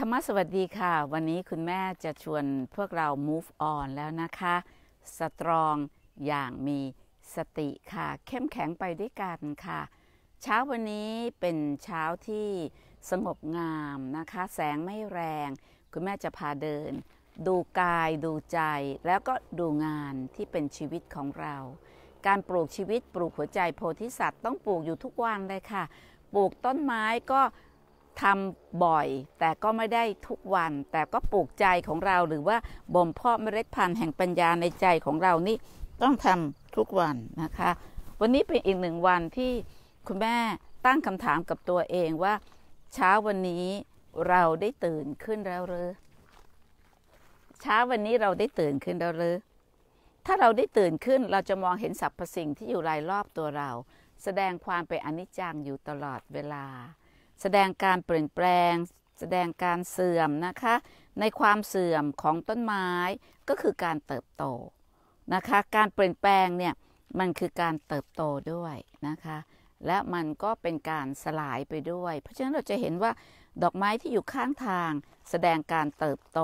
ธรรมสวัสดีค่ะ วันนี้คุณแม่จะชวนพวกเรา move on แล้วนะคะสตรองอย่างมีสติค่ะ เข้มแข็งไปด้วยกันค่ะ เช้าวันนี้เป็นเช้าที่สงบงามนะคะ แสงไม่แรง คุณแม่จะพาเดิน ดูกายดูใจแล้วก็ดูงานที่เป็นชีวิตของเรา การปลูกชีวิตปลูกหัวใจโพธิสัตว์ต้องปลูกอยู่ทุกวันเลยค่ะ ปลูกต้นไม้ก็ทำบ่อยแต่ก็ไม่ได้ทุกวันแต่ก็ปลูกใจของเราหรือว่าบ่มเพาะเมล็ดพันธุ์แห่งปัญญาในใจของเรานี่ต้องทำทุกวันนะคะ วันนี้เป็นอีกหนึ่งวันที่คุณแม่ตั้งคำถามกับตัวเองว่าเช้าวันนี้เราได้ตื่นขึ้นแล้วหรือเช้าวันนี้เราได้ตื่นขึ้นแล้วหรือถ้าเราได้ตื่นขึ้นเราจะมองเห็นสรรพสิ่งที่อยู่รายรอบตัวเรา แสดงความเป็นอนิจจังอยู่ตลอดเวลาแสดงการเปลี่ยนแปลง แสดงการเสื่อมนะคะ ในความเสื่อมของต้นไม้ก็คือการเติบโตนะคะ การเปลี่ยนแปลงเนี่ยมันคือการเติบโตด้วยนะคะ และมันก็เป็นการสลายไปด้วย เพราะฉะนั้นเราจะเห็นว่าดอกไม้ที่อยู่ข้างทางแสดงการเติบโต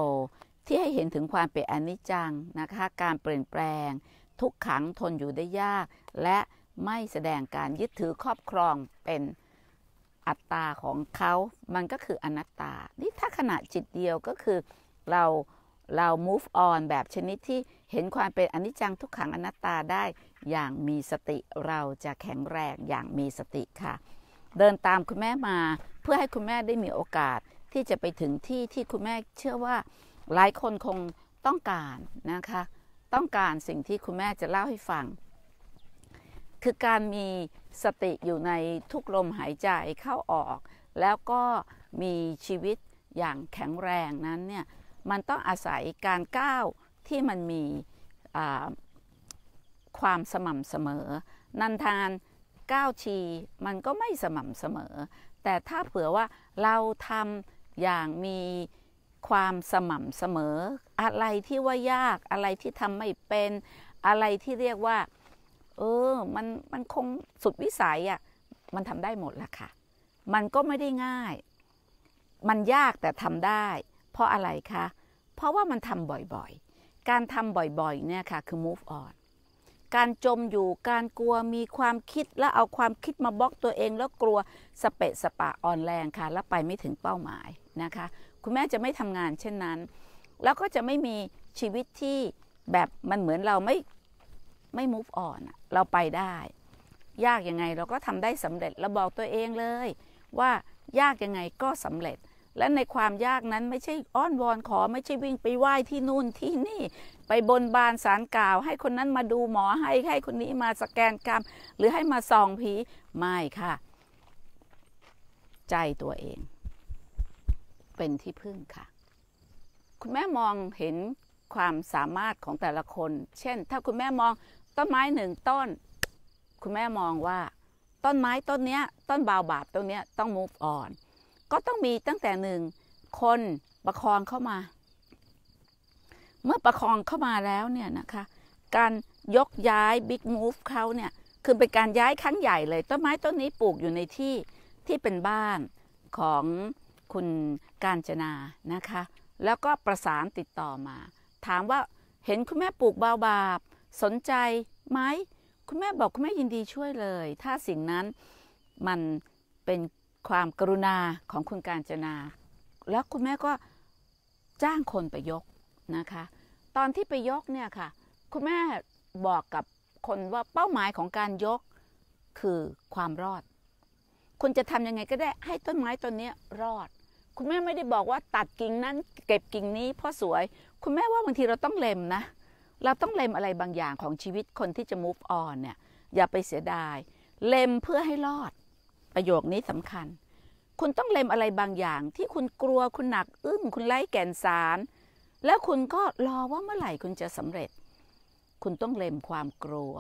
ที่ให้เห็นถึงความเปี่อนิจังนะคะ การเปลี่ยนแปลง ทุกขังทนอยู่ได้ยาก และไม่แสดงการยึดถือครอบครองเป็นอัตตา ของเขา มันก็คืออนัตตา นี่ถ้าขณะจิตเดียวก็คือเราเรา move on แบบชนิดที่เห็นความเป็นอนิจจังทุกขังอนัตตาได้อย่างมีสติ เราจะแข็งแรงอย่างมีสติค่ะ เดินตามคุณแม่มาเพื่อให้คุณแม่ได้มีโอกาสที่จะไปถึงที่ที่คุณแม่เชื่อว่าหลายคนคงต้องการนะคะ ต้องการสิ่งที่คุณแม่จะเล่าให้ฟังคือการมีสติอยู่ในทุกลมหายใจเข้าออก แล้วก็มีชีวิตอย่างแข็งแรงนั้นเนี่ยมันต้องอาศัยการก้าวที่มันมีความสม่ำเสมอ นันทานก้าวชีมันก็ไม่สม่ำเสมอ แต่ถ้าเผื่อว่าเราทำอย่างมีความสม่ำเสมอ อะไรที่ว่ายากอะไรที่ทำไม่เป็นอะไรที่เรียกว่าเออ มัน มันคงสุดวิสัยอะ่ะ มันทำได้หมดละค่ะ มันก็ไม่ได้ง่าย มันยากแต่ทำได้ เพราะอะไรคะ เพราะว่ามันทำบ่อยๆ การทำบ่อยๆเนี่ยค่ะ คือ move on การจมอยู่ การกลัวมีความคิดแล้วเอาความคิดมาบล็อกตัวเองแล้วกลัวสเปะสปะอ่อนแรงค่ะแล้วไปไม่ถึงเป้าหมายนะคะ คุณแม่จะไม่ทำงานเช่นนั้น แล้วก็จะไม่มีชีวิตที่แบบมันเหมือนเราไม่ไม่ move on เราไปได้ ยากยังไงเราก็ทำได้สำเร็จ เราบอกตัวเองเลย ว่ายากยังไงก็สำเร็จ และในความยากนั้นไม่ใช่อ้อนวอนขอไม่ใช่วิ่งไปไหว้ที่นู่นที่นี่ไปบนบานสารกล่าว ให้คนนั้นมาดูหมอให้ ให้คนนี้มาสแกนกรรม หรือให้มาส่องผีไม่ค่ะ ใจตัวเอง เป็นที่พึ่งค่ะ คุณแม่มองเห็นความสามารถของแต่ละคน เช่น ถ้าคุณแม่มองต้นไม้หนึ่งต้น คุณแม่มองว่า ต้นไม้ต้นเนี้ยต้นบาวบาบต้นเนี้ยต้อง move on ก็ต้องมีตั้งแต่หนึ่งคนประคองเข้ามา เมื่อประคองเข้ามาแล้วเนี่ยนะคะ การยกย้าย big move เขาเนี่ย คือเป็นการย้ายครั้งใหญ่เลย ต้นไม้ต้นนี้ปลูกอยู่ในที่ที่เป็นบ้านของคุณกาญจนา นะคะ แล้วก็ประสานติดต่อมา ถามว่าเห็นคุณแม่ปลูกบาวบาบสนใจไหมคุณแม่บอกคุณแม่ยินดีช่วยเลย ถ้าสิ่งนั้นมันเป็นความกรุณาของคุณการจนา แล้วคุณแม่ก็จ้างคนไปยกนะคะ ตอนที่ไปยกเนี่ยค่ะ คุณแม่บอกกับคนว่าเป้าหมายของการยกคือความรอด คุณจะทำยังไงก็ได้ให้ต้นไม้ต้นนี้รอด คุณแม่ไม่ได้บอกว่าตัดกิ่งนั้น เก็บกิ่งนี้ เพราะสวย คุณแม่ว่าบางทีเราต้องเล็มนะเราต้องเล็มอะไรบางอย่างของชีวิตคนที่จะ move on เนี่ยอย่าไปเสียดาย เล็มเพื่อให้รอดประโยคนี้สำคัญ คุณต้องเล็มอะไรบางอย่างที่คุณกลัวคุณหนักอึ้งคุณไล่แก่นสาร แล้วคุณก็รอว่าเมื่อไหร่คุณจะสำเร็จ คุณต้องเล็มความกลัว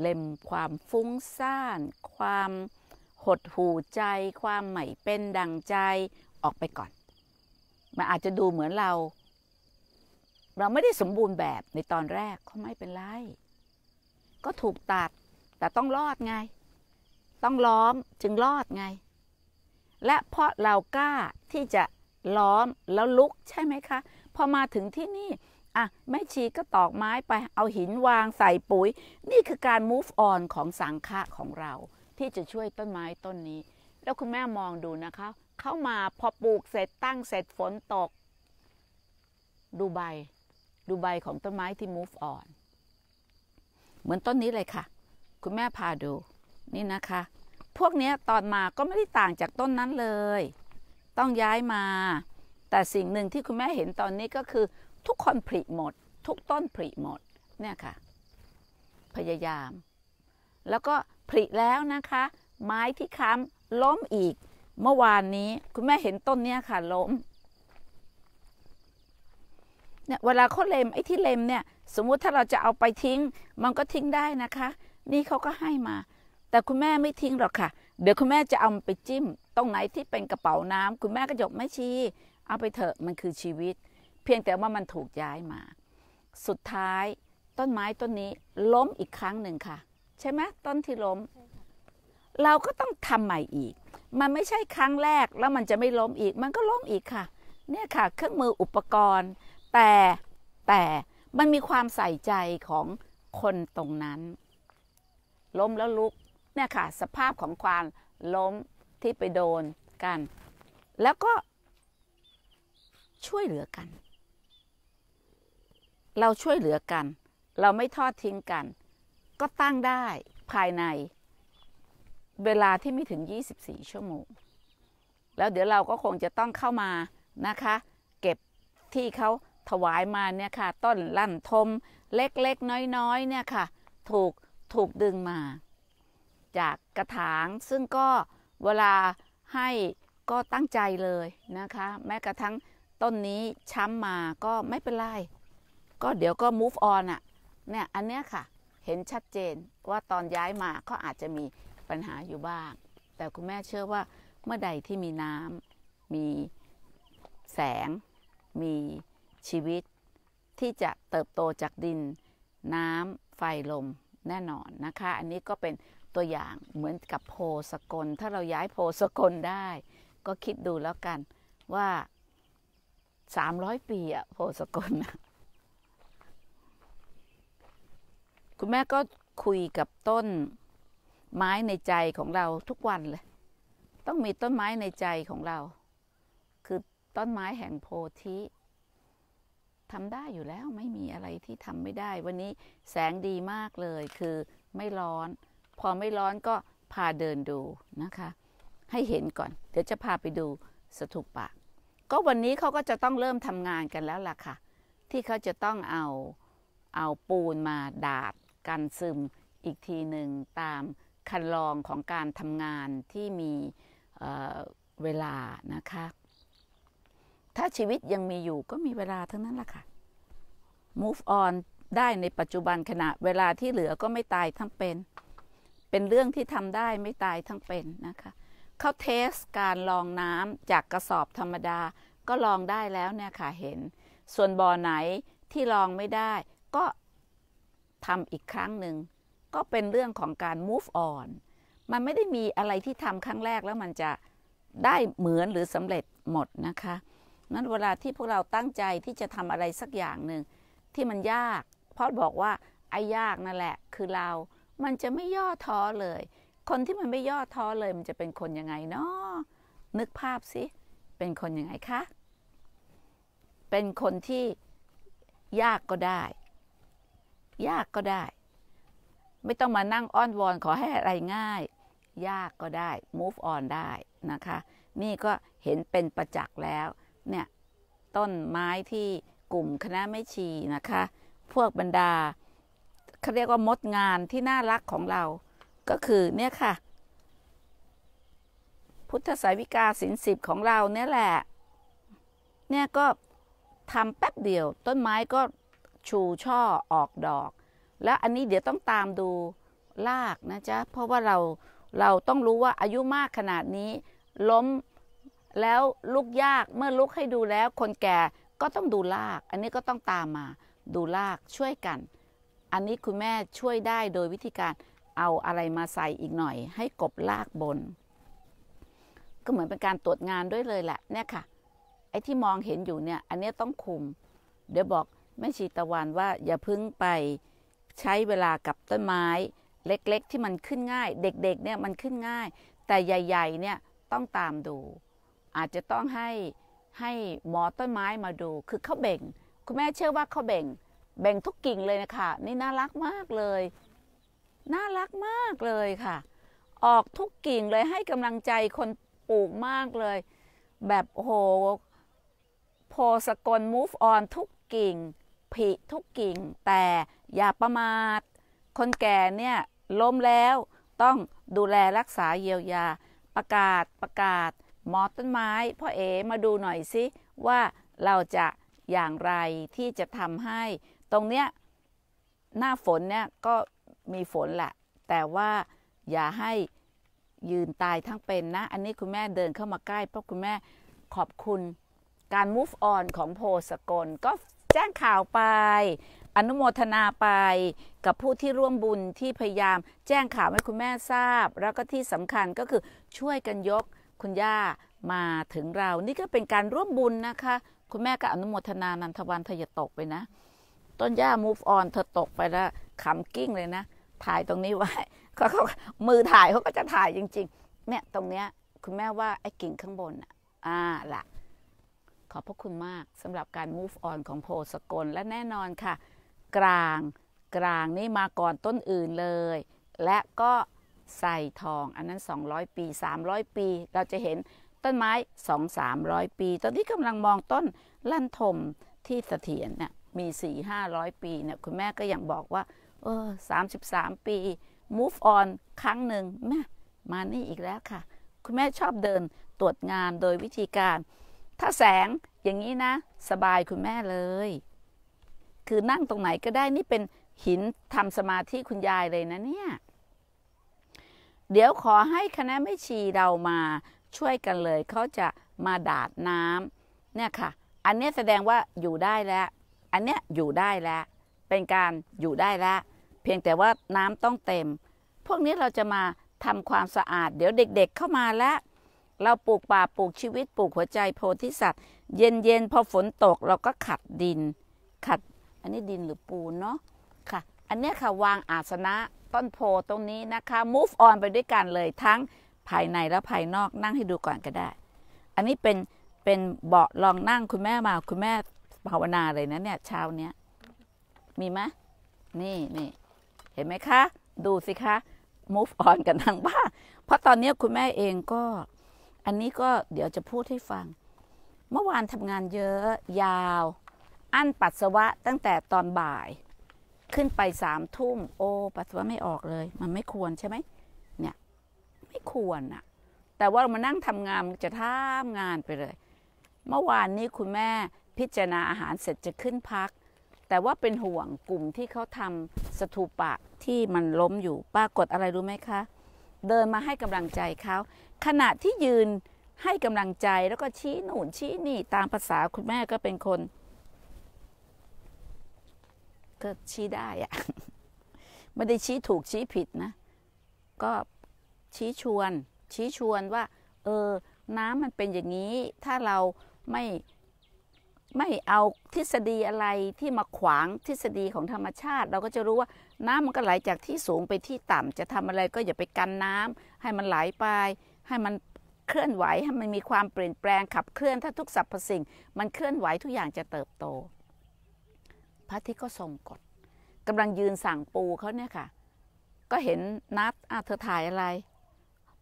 เล็มความฟุ้งซ่าน ความหดหู่ใจ ความไม่เป็นดังใจออกไปก่อนมันอาจจะดูเหมือนเราเราไม่ได้สมบูรณ์แบบในตอนแรกก็ไม่เป็นไร ก็ถูกตัด แต่ต้องรอดไง ต้องล้อมจึงรอดไง และเพราะเรากล้าที่จะล้อมแล้วลุกใช่ไหมคะ พอมาถึงที่นี่อ่ะแม่ชีก็ตอกไม้ไปเอาหินวางใส่ปุ๋ย นี่คือการ move on ของสังฆะของเรา ที่จะช่วยต้นไม้ต้นนี้ แล้วคุณแม่มองดูนะคะ เข้ามาพอปลูกเสร็จตั้งเสร็จฝนตกดูใบดูใบของต้นไม้ที่ move on เหมือนต้นนี้เลยค่ะ คุณแม่พาดู นี่นะคะ พวกนี้ตอนมาก็ไม่ได้ต่างจากต้นนั้นเลย ต้องย้ายมา แต่สิ่งหนึ่งที่คุณแม่เห็นตอนนี้ก็คือทุกคนผลิหมด ทุกต้นผลิหมด เนี่ยค่ะ พยายาม แล้วก็ผลิแล้วนะคะ ไม้ที่ค้ำล้มอีก เมื่อวานนี้คุณแม่เห็นต้นเนี้ยค่ะ ล้มเนี่ยเวลาเขาเลมไอ้ที่เลมเนี่ยสมมุติถ้าเราจะเอาไปทิ้ง มันก็ทิ้งได้นะคะ นี่เขาก็ให้มา แต่คุณแม่ไม่ทิ้งหรอกค่ะ เดี๋ยวคุณแม่จะเอาไปจิ้มตรงไหนที่เป็นกระเป๋าน้ำ คุณแม่ก็ยกไม่ชี้เอาไปเถอะมันคือชีวิต เพียงแต่ว่ามันถูกย้ายมา สุดท้ายต้นไม้ต้นนี้ ล้มอีกครั้งหนึ่งค่ะ ใช่ไหมต้นที่ล้มเราก็ต้องทำใหม่อีก มันไม่ใช่ครั้งแรก แล้วมันจะไม่ล้มอีก มันก็ล้มอีกค่ะ เนี่ยค่ะ เครื่องมืออุปกรณ์แต่แต่มันมีความใส่ใจของคนตรงนั้น ล้มแล้วลุกเนี่ยค่ะ สภาพของความ ล้มที่ไปโดนกัน แล้วก็ช่วยเหลือกัน เราช่วยเหลือกัน เราไม่ทอดทิ้งกัน ก็ตั้งได้ภายใน เวลาที่ไม่ถึง 24 ชั่วโมง แล้วเดี๋ยวเราก็คงจะต้องเข้ามานะคะ เก็บที่เขาถวายมาเนี่ยค่ะต้นลั่นทมเล็กๆ น้อยๆ เนี่ยค่ะ ถูก ถูกดึงมา จากกระถางซึ่งก็เวลาให้ก็ตั้งใจเลยนะคะ แม้กระทั่งต้นนี้ช้ำมาก็ไม่เป็นไร ก็เดี๋ยวก็ move on อะเนี่ย อันเนี้ยค่ะเห็นชัดเจนว่าตอนย้ายมาก็อาจจะมีปัญหาอยู่บ้าง แต่คุณแม่เชื่อว่าเมื่อใดที่มีน้ำมี แสงมีชีวิตที่จะเติบโตจากดินน้ำไฟลมแน่นอนนะคะ อันนี้ก็เป็นตัวอย่างเหมือนกับโพสกล ถ้าเราย้ายโพสกลได้ก็คิดดูแล้วกันว่า 300 ปีอะโพสกลคุณแม่ก็คุยกับต้นไม้ในใจของเราทุกวันเลย ต้องมีต้นไม้ในใจของเรา คือต้นไม้แห่งโพธิทำได้อยู่แล้วไม่มีอะไรที่ทำไม่ได้ วันนี้แสงดีมากเลยคือไม่ร้อน พอไม่ร้อนก็พาเดินดูนะคะ ให้เห็นก่อน เดี๋ยวจะพาไปดูสถูปะ ก็วันนี้เขาก็จะต้องเริ่มทำงานกันแล้วล่ะค่ะ ที่เขาจะต้องเอาเอาปูนมาดาดกันซึมอีกทีหนึ่งตามคันลองของการทำงานที่มีเเวลานะคะถ้าชีวิตยังมีอยู่ก็มีเวลาทั้งนั้นแหละค่ะ move on ได้ในปัจจุบันขณะเวลาที่เหลือก็ไม่ตายทั้งเป็น เป็นเรื่องที่ทำได้ไม่ตายทั้งเป็นนะคะ เขาเทสการลองน้ำจากกระสอบธรรมดาก็ลองได้แล้วเนี่ยค่ะเห็น ส่วนบ่อไหนที่ลองไม่ได้ ก็ทำอีกครั้งหนึ่ง ก็เป็นเรื่องของการ move on มันไม่ได้มีอะไรที่ทำครั้งแรกแล้วมันจะได้เหมือนหรือสำเร็จหมดนะคะนั้นเวลาที่พวกเราตั้งใจที่จะทำอะไรสักอย่างหนึ่งที่มันยากพอะบอกว่าไอ้ยากนั่นแหละ คือเรา มันจะไม่ย่อท้อเลย คนที่มันไม่ย่อท้อเลยมันจะเป็นคนยังไงเนาะนึกภาพสิ เป็นคนยังไงคะ เป็นคนที่ยากก็ได้ ยากก็ได้ ไม่ต้องมานั่งอ้อนวอน ขอให้อะไรง่าย ยากก็ได้ move on ได้นะคะ นี่ก็เห็นเป็นประจักษ์แล้วเนี่ยต้นไม้ที่กลุ่มคณะไม่ชีนะคะ พวกบรรดาเขาเรียกว่า มดงานที่น่ารัก ของเราก็คือเนี่ยค่ะพุทธสายวิกาสินสิบของเราเนี่ยแหละเนี่ยก็ทำแป๊บเดียว ต้นไม้ก็ชูช่อออกดอก แล้วอันนี้เดี๋ยวต้องตามดูลากนะจ๊ะเพราะว่าเราเราต้องรู้ว่าอายุมากขนาดนี้ล้มแล้วลุกยากเมื่อลุกให้ดูแล้วคนแก่ก็ต้องดูลาก อันนี้ก็ต้องตามมาดูลากช่วยกัน อันนี้คุณแม่ช่วยได้โดยวิธีการเอาอะไรมาใส่อีกหน่อย ให้กบลากบน ก็เหมือนเป็นการตรวจงานด้วยเลยแหละเนี่ยค่ะ ไอ้ที่มองเห็นอยู่เนี่ยอันนี้ต้องคุม เดี๋ยวบอกแม่ชีตะวันว่าอย่าพึ่งไปใช้เวลากับต้นไม้เล็กๆ ที่มันขึ้นง่าย เด็กๆเนี่ยมันขึ้นง่าย แต่ใหญ่ๆเนี่ยต้องตามดูอาจจะต้องให้ให้หมอต้นไม้มาดู คือเขาเบ่ง คุณแม่เชื่อว่าเขาเบ่ง เบ่งทุกกิ่งเลยนะคะนี่น่ารักมากเลย น่ารักมากเลยค่ะ ออกทุกกิ่งเลยให้กำลังใจคนปลูกมากเลย แบบโหโพสกล move on ทุกกิ่งผิทุกกิ่ง แต่อย่าประมาท คนแก่เนี่ย ล้มแล้วต้องดูแลรักษาเยียวยา ประกาศประกาศหมอต้นไม้พ่อเอ๋มาดูหน่อยสิ ว่าเราจะอย่างไรที่จะทำให้ ตรงเนี้ยหน้าฝนเนี่ยก็มีฝนแหละ แต่ว่าอย่าให้ยืนตายทั้งเป็นนะ อันนี้คุณแม่เดินเข้ามาใกล้เพราะคุณแม่ขอบคุณ การ move on ของโพสกล ก็แจ้งข่าวไป อนุโมทนาไปกับผู้ที่ร่วมบุญที่พยายาม แจ้งข่าวให้คุณแม่ทราบ แล้วก็ที่สำคัญก็คือช่วยกันยกคุณย่ามาถึงเรา นี่ก็เป็นการร่วมบุญนะคะ คุณแม่ก็อนุโมทนานันทวันเธออย่าตกไปนะ ต้นย่า move on เธอตกไปแล้วขำกิ้งเลยนะ ถ่ายตรงนี้ไว้เขาเขามือถ่ายเขาก็จะถ่ายจริงๆเนี่ยตรงเนี้ยคุณแม่ว่าไอ้กิ่งข้างบนอ่ะ อ่าละขอบพระคุณมากสำหรับการ move on ของโพสกล และแน่นอนค่ะ กลางกลางนี่มาก่อนต้นอื่นเลย และก็ใส่ทอง อันนั้น 200 ปี 300 ปี เราจะเห็นต้นไม้ 2 300 ปี ตอนนี้กำลังมองต้นลั่นทมที่เสถียรนี่ยมี 4 500 ปีเนี่ยคุณแม่ก็ยังบอกว่าเออ33 ปี move on ครั้งหนึ่งแม่มานี่อีกแล้วค่ะ คุณแม่ชอบเดินตรวจงานโดยวิธีการ ถ้าแสงอย่างนี้นะสบายคุณแม่เลย คือนั่งตรงไหนก็ได้นี่เป็นหินทำสมาธิคุณยายเลยนะเนี่ยเดี๋ยวขอให้คณะไม่ชีเรามาช่วยกันเลย เขาจะมาดาดน้ำเนี่ยค่ะ อันนี้แสดงว่าอยู่ได้แล้ว อันเนี้ยอยู่ได้แล้ว เป็นการอยู่ได้แล้ว เพียงแต่ว่าน้ำต้องเต็ม พวกนี้เราจะมาทำความสะอาด เดี๋ยวเด็กๆเเข้ามาแล้ว เราปลูกป่าปลูกชีวิตปลูกหัวใจโพธิสัตว์เย็นๆพอฝนตกเราก็ขัดดิน ขัดอันนี้ดินหรือปูนเนาะอันนี้ค่ะวางอาสนะต้นโพตรงนี้นะคะ move on ไปด้วยกันเลยทั้งภายในและภายนอกนั่งให้ดูก่อนก็ได้ อันนี้เป็นเป็นเบาะรองนั่งคุณแม่มา คุณแม่ภาวนาเลยนะเนี่ย เช้าเนี้ย มีไหมนี่นี่ เห็นไหมคะ ดูสิคะ move on กันทางบ้านเพราะตอนนี้คุณแม่เองก็ อันนี้ก็เดี๋ยวจะพูดให้ฟัง เมื่อวานทำงานเยอะยาว อั้นปัสสาวะตั้งแต่ตอนบ่ายขึ้นไปสามทุ่มโอ้ปัสสาวะไม่ออกเลย มันไม่ควรใช่ไหมเนี่ยไม่ควรอะแต่ว่าเรามานั่งทำงานมันจะท่ามงานไปเลย เมื่อวานนี้คุณแม่พิจารณาอาหารเสร็จจะขึ้นพัก แต่ว่าเป็นห่วงกลุ่มที่เขาทำสถูปะ ที่มันล้มอยู่ปรากฏอะไรรู้ไหมคะ เดินมาให้กำลังใจเขาขณะที่ยืนให้กำลังใจแล้วก็ชี้หนุนชี้นี่ ตามภาษาคุณแม่ก็เป็นคนก็ชี้ได้อะไม่ได้ชี้ถูกชี้ผิดนะก็ชี้ชวนชี้ชวนว่า เออ น้ำมันเป็นอย่างนี้ ถ้าเราไม่ไม่เอาทฤษฎีอะไรที่มาขวางทฤษฎีของธรรมชาติ เราก็จะรู้ว่าน้ำมันก็ไหลาจากที่สูงไปที่ต่ำจะทำอะไรก็อย่าไปกันน้ำให้มันไหลไป ให้มันเคลื่อนไหวให้มันมีความเปลี่ยนแปลงขับเคลื่อนถ้าทุกสรรพสิ่ง มันเคลื่อนไหวทุกอย่างจะเติบโตพระอาทิตย์ก็ทรงกฎกำลังยืนสั่งปูเขาเนี่ยค่ะ ก็เห็นนัดอ่ะเธอถ่ายอะไร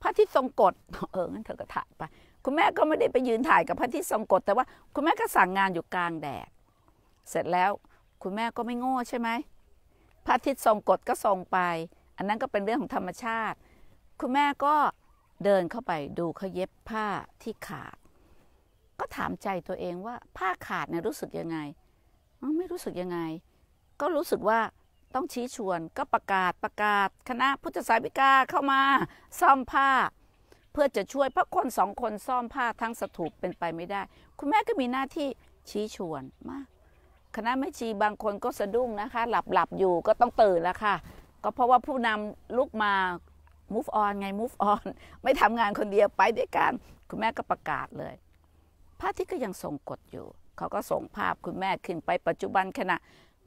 พระอาทิตย์ทรงกฎเอองั้นเธอก็ถ่ายไปคุณแม่ก็ไม่ได้ไปยืนถ่ายกับพระอาทิตย์ทรงกฎแต่ว่าคุณแม่ก็สั่งงานอยู่กลางแดด เสร็จแล้วคุณแม่ก็ไม่โง่ใช่ไหมพระอาทิตย์ทรงกฎก็ทรงไป อันนั้นก็เป็นเรื่องของธรรมชาติ คุณแม่ก็เดินเข้าไปดูเขาเย็บผ้าที่ขาด ก็ถามใจตัวเองว่าผ้าขาดเนี่ยรู้สึกยังไงไม่รู้สึกยังไง ก็รู้สึกว่าต้องชี้ชวนก็ประกาศประกาศ คณะพุทธศาสนิกาเข้ามาซ่อมผ้า เพื่อจะช่วยพระคนสองคนซ่อมผ้าทั้งสถูปเป็นไปไม่ได้ คุณแม่ก็มีหน้าที่ชี้ชวนมากคณะแม่ชีบางคนก็สะดุ้งนะคะ หลับหลับอยู่ก็ต้องตื่นแล้วค่ะ ก็เพราะว่าผู้นำลุกมา move on ไง move on ไม่ทำงานคนเดียวไปด้วยกันคุณแม่ก็ประกาศเลยพระที่ก็ยังทรงกฎอยู่เขาก็ส่งภาพคุณแม่ขึ้นไปปัจจุบันขณะ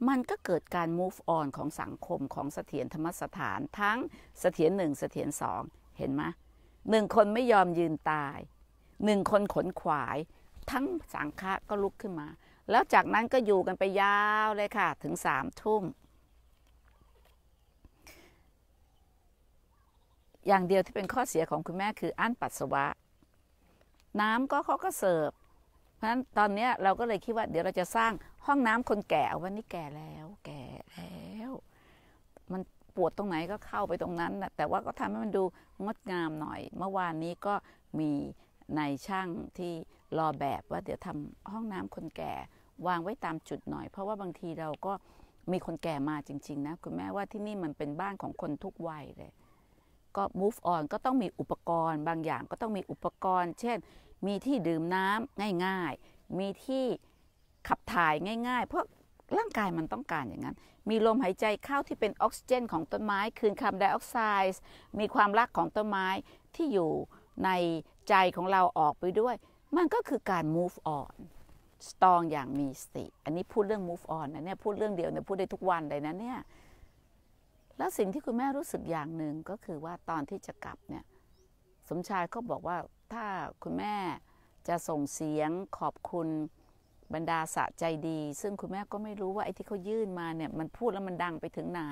มันก็เกิดการ move on ของสังคมของเสถียรธรรมสถานทั้งเสถียรหนึ่งเสถียรสองเห็นไหมหนึ่งคนไม่ยอมยืนตายหนึ่งคนขนขวายทั้งสังฆะก็ลุกขึ้นมา แล้วจากนั้นก็อยู่กันไปยาวเลยค่ะถึงสามทุ่ม อย่างเดียวที่เป็นข้อเสียของคุณแม่คืออั้นปัสสาวะ น้ำก็เขาก็เสิร์ฟเพราะฉะนั้น ตอนนี้เราก็เลยคิดว่า เดี๋ยวเราจะสร้างห้องน้ำคนแก่วันนี้แก่แล้ว แก่แล้วมันปวดตรงไหนก็เข้าไปตรงนั้นนะแต่ว่าก็ทำให้มันดูงดงามหน่อย เมื่อวานนี้ก็มีในช่างที่รอแบบว่า เดี๋ยวทำห้องน้ำคนแก่วางไว้ตามจุดหน่อย เพราะว่าบางทีเราก็มีคนแก่มาจริงๆนะ คุณแม่ว่าที่นี่มันเป็นบ้านของคนทุกวัยเลย ก็ move on ก็ต้องมีอุปกรณ์บางอย่างก็ต้องมีอุปกรณ์ เช่นมีที่ดื่มน้ำง่าย ๆ มีที่ขับถ่ายง่าย ๆ เพราะร่างกายมันต้องการอย่างนั้น มีลมหายใจเข้าที่เป็นออกซิเจน ของต้นไม้คืนคาร์บอนไดออกไซด์ มีความรักของต้นไม้ที่อยู่ในใจของเราออกไปด้วย มันก็คือการ move on สตองอย่างมีสติ อันนี้พูดเรื่อง move on นะเนี่ยพูดเรื่องเดียวเนี่ยพูดได้ทุกวันเลยนะเนี่ย แล้วสิ่งที่คุณแม่รู้สึกอย่างหนึ่งก็คือว่าตอนที่จะกลับเนี่ยสมชายก็บอกว่าถ้าคุณแม่จะส่งเสียงขอบคุณบรรดาสะใจดี ซึ่งคุณแม่ก็ไม่รู้ว่าไอ้ที่เขายื่นมาเนี่ยมันพูดแล้วมันดังไปถึงไหน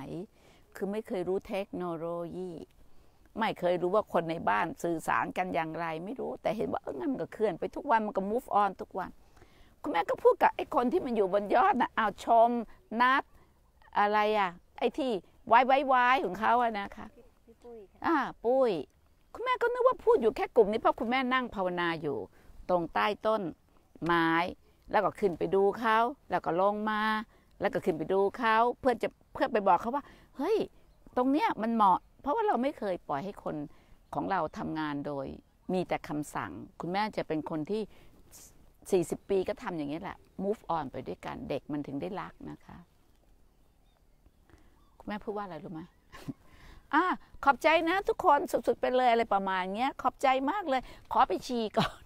คือไม่เคยรู้เทคโนโลยี ไม่เคยรู้ว่าคนในบ้านสื่อสารกันอย่างไร ไม่รู้ แต่เห็นว่าเอองั้นมันก็เคลื่อนไปทุกวันมันก็ move on ทุกวัน คุณแม่ก็พูดกับไอ้คนที่มันอยู่บนยอดนะเอาชม นัดอะไรอะไอ้ที่ไว้ไว้ไว้ของเขาอะนะคะ อ่าปุ้ยคุณแม่ก็นึกว่าพูดอยู่แค่กลุ่มนี้เพราะคุณแม่นั่งภาวนาอยู่ ตรงใต้ต้นไม้ แล้วก็ขึ้นไปดูเขา แล้วก็ลงมา แล้วก็ขึ้นไปดูเขาเพื่อจะเพื่อไปบอกเขาว่า เฮ้ยตรงเนี้ยมันเหมาะ เพราะว่าเราไม่เคยปล่อยให้คนของเราทำงานโดย มีแต่คำสั่ง คุณแม่จะเป็นคนที่ 40 ปีก็ทำอย่างนี้แหละ move on ไปด้วยกันเด็กมันถึงได้รักนะคะคุณแม่พูดว่าอะไรรู้ไหมอ่ะขอบใจนะ ทุกคนสุดๆไปเลยอะไรประมาณ เนี้ยขอบใจมากเลย ขอไปฉี่ก่อน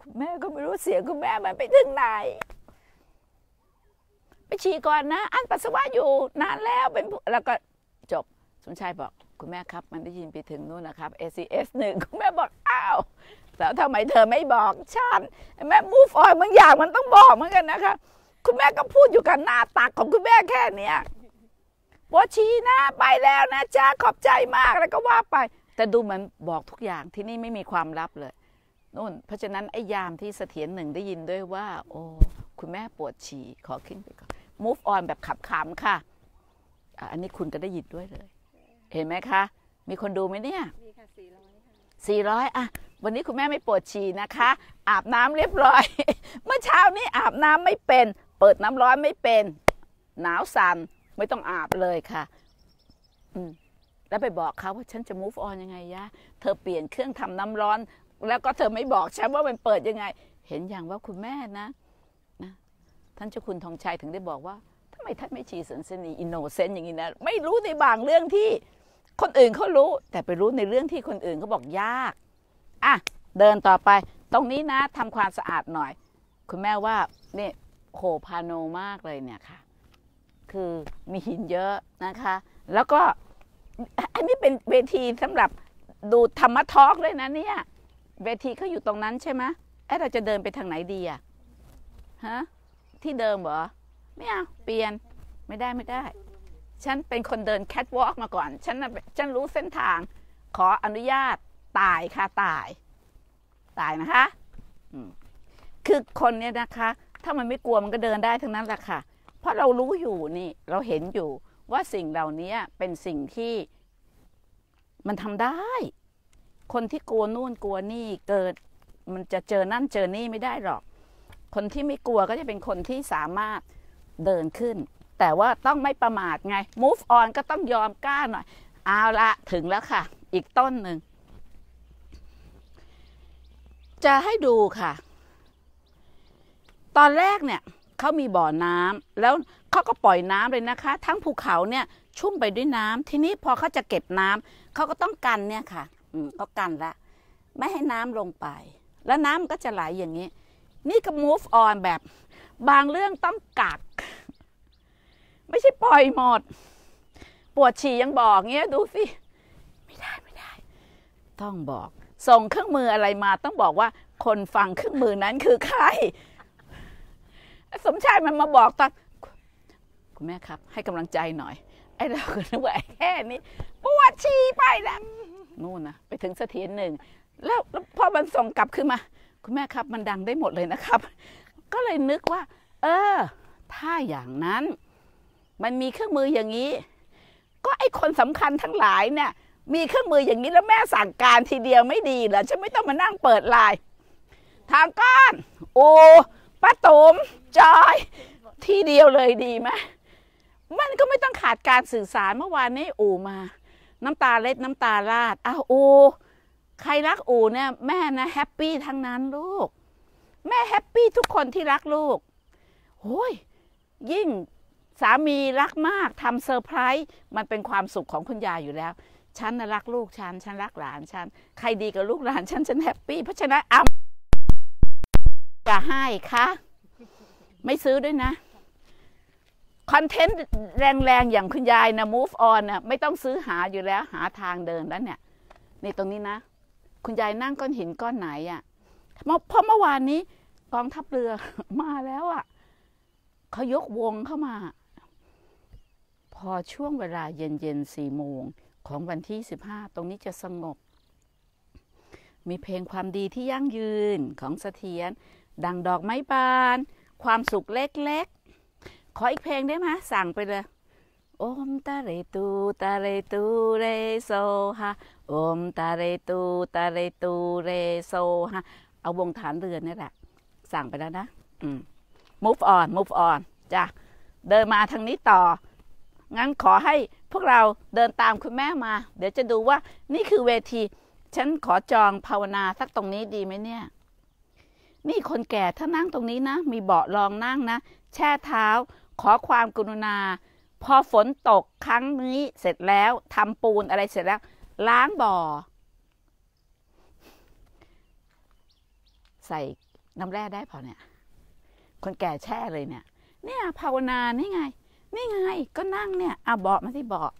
คุณแม่ก็ไม่รู้เสียงคุณแม่มันไปถึงไหน ไปฉี่ก่อนนะอันปัสสาวะอยู่ นานแล้วเป็น แล้วก็จบสมชายบอกคุณแม่ครับมันได้ยินไปถึงนู่นนะครับ S c s หนึ่งคุณแม่บอกอ้าวแล้วทำไมเธอไม่บอกฉันแม่ move on บางอย่างมันต้องบอกเหมือนกันนะคะคุณแม่ก็พูดอยู่กับหน้าตักของคุณแม่แค่เนี้ยโบชีนะไปแล้วนะจ้าขอบใจมากแล้วก็ว่าไป แต่ดูเหมือนบอกทุกอย่างที่นี่ไม่มีความลับเลยนู่นเพราะฉะนั้นไอ้ยามที่เสถียรหนึ่งได้ยินด้วยว่า โอ้คุณแม่ปวดฉี่ขอขึ้นไปก่อน move on แบบขับขำค่ะอันนี้คุณก็ได้ยินด้วยเลย เห็นไหมคะ มีคนดูไหมเนี่ยมีค่ะสี่ร้อยสี่ร้อยอ่ะ วันนี้คุณแม่ไม่ปวดฉี่นะคะ อาบน้ำเรียบร้อย เมื่อเช้านี้อาบน้ำไม่เป็น เปิดน้ำร้อนไม่เป็น หนาวสัน่นไม่ต้องอาบเลยค่ะ อืมแล้วไปบอกเขาว่าฉันจะ move on ยังไงยะ เธอเปลี่ยนเครื่องทำน้ำร้อน แล้วก็เธอไม่บอกฉันว่ามันเปิดยังไง เห็นอย่างว่าคุณแม่นะ นะท่านเจ้าคุณทองชัยถึงได้บอกว่าทำไมท่านไม่ชีสันสนีอินโนเซนต์อย่างนี้นะ ไม่รู้ในบางเรื่องที่ คนอื่นเขารู้ แต่ไปรู้ในเรื่องที่คนอื่นเขาบอกยาก อ่ะ เดินต่อไป ตรงนี้นะ ทำความสะอาดหน่อย คุณแม่ว่าเนี่ยโหพาโนมากเลยเนี่ยค่ะคือมีหินเยอะนะคะ แล้วก็อันนี้เป็นเวทีสำหรับดูธรรมทอกเลยนะ เนี่ย เวทีเขาอยู่ตรงนั้นใช่ไหมไอ้เราจะเดินไปทางไหนดีอะฮะที่เดิมเหรอไม่เอาเปลี่ยนไม่ได้ไม่ได้ ฉันเป็นคนเดินแคทวอล์กมาก่อน ฉัน ฉันรู้เส้นทางขออนุญาตตายค่ะตาย ตายนะคะคือคนเนี่ยนะคะ ถ้ามันไม่กลัวมันก็เดินได้ทั้งนั้นแหละค่ะเพราะเรารู้อยู่นี่ เราเห็นอยู่ว่าสิ่งเหล่านี้เป็นสิ่งที่มันทำได้ คนที่กลัวนู่นกลัวนี่ เกิดมันจะเจอนั่นเจอนี่ไม่ได้หรอก คนที่ไม่กลัวก็จะเป็นคนที่สามารถเดินขึ้น แต่ว่าต้องไม่ประมาทไง move on ก็ต้องยอมกล้าหน่อยเอาละถึงแล้วค่ะ อีกต้นหนึ่งจะให้ดูค่ะ ตอนแรกเนี่ยเขามีบ่อน้ำ แล้วเขาก็ปล่อยน้ำเลยนะคะ ทั้งภูเขาเนี่ยชุ่มไปด้วยน้ำ ทีนี้พอเขาจะเก็บน้ำเขาก็ต้องกันเนี่ยค่ะ อืมเขากันละไม่ให้น้ำลงไป แล้วน้ำก็จะไหลอย่างนี้ นี่ก็ move on แบบ บางเรื่องต้องกัก ไม่ใช่ปล่อยหมด ปวดฉี่ยังบอกเงี้ยดูสิ ไม่ได้ไม่ได้ ต้องบอก ส่งเครื่องมืออะไรมา ต้องบอกว่า คนฟังเครื่องมือนั้นคือใครสมชายมันมาบอกตอนคุณแม่ครับ ให้กำลังใจหน่อยไอ้เราก็นึกว่าแค่นี้ปวดชีไปแล้ว นู่นนะไปถึงเสถียรหนึ่งแล้วพอมันส่งกลับขึ้นมา คุณแม่ครับ มันดังได้หมดเลยนะครับ ก็เลยนึกว่า เออ ถ้าอย่างนั้น มันมีเครื่องมืออย่างนี้ ก็ไอ้คนสำคัญทั้งหลายเนี่ยมีเครื่องมืออย่างนี้แล้วแม่สั่งการทีเดียวไม่ดีเหรอฉันไม่ต้องมานั่งเปิดไลน์ทางก้านโอ้ป้าตุมจอยที่เดียวเลยดีไหมมันก็ไม่ต้องขาดการสื่อสารเมื่อวานนี้อูมา น้ำตาเล็ด น้ำตาลาด อ้าวอูใครรักอูเนี่ย แม่นะแฮปปี้ทั้งนั้นลูก แม่แฮปปี้ทุกคนที่รักลูก โห้ยยิ่งสามีรักมากทำเซอร์ไพรส์มันเป็นความสุขของคุณยายอยู่แล้ว ฉันนะรักลูกฉัน ฉันรักหลานฉัน ใครดีกับลูกหลานฉันฉันแฮปปี้เพราะฉะนั้นอ้าจะให้คะ ไม่ซื้อด้วยนะ คอนเทนต์แรงๆ อย่างคุณยายนะ move on นะไม่ต้องซื้อหาอยู่แล้วหาทางเดินแล้วเนี่ยในตรงนี้นะ คุณยายนั่งก้อนหินก้อนไหนอะ่ะเพราะเมื่อวานนี้ กองทัพเรือมาแล้วอะ่ะเขายกวงเข้ามา พอช่วงเวลาเย็นๆสี่โมงของวันที่สิบห้าตรงนี้จะสงบมีเพลงความดีที่ยั่งยืนของเสถียรดังดอกไม้บาน ความสุขเล็ก ๆ ขออีกเพลงได้ไหมสั่งไปเลยอมตาเรตูตาเรตู เรโซฮะอมตาเรตูตาเรตู เรโซฮะเอาวงฐานเรือนนี่แหละ สั่งไปแล้วนะ อืม move on move on จ้ะ เดินมาทางนี้ต่อ งั้นขอให้พวกเราเดินตามคุณแม่มา เดี๋ยวจะดูว่านี่คือเวที ฉันขอจองภาวนาสักตรงนี้ดีไหมเนี่ยนี่คนแก่ถ้านั่งตรงนี้นะ มีเบาะรองนั่งนะ แช่เท้า ขอความกรุณา พอฝนตกครั้งนี้ เสร็จแล้วทำปูนอะไรเสร็จแล้ว ล้างบ่อ ใส่น้ำแร่ได้พอเนี่ย คนแก่แช่เลยเนี่ย เนี่ย ภาวนานี่ไงนี่ไงก็นั่งเนี่ยเอาเบาะมาที่เบาะ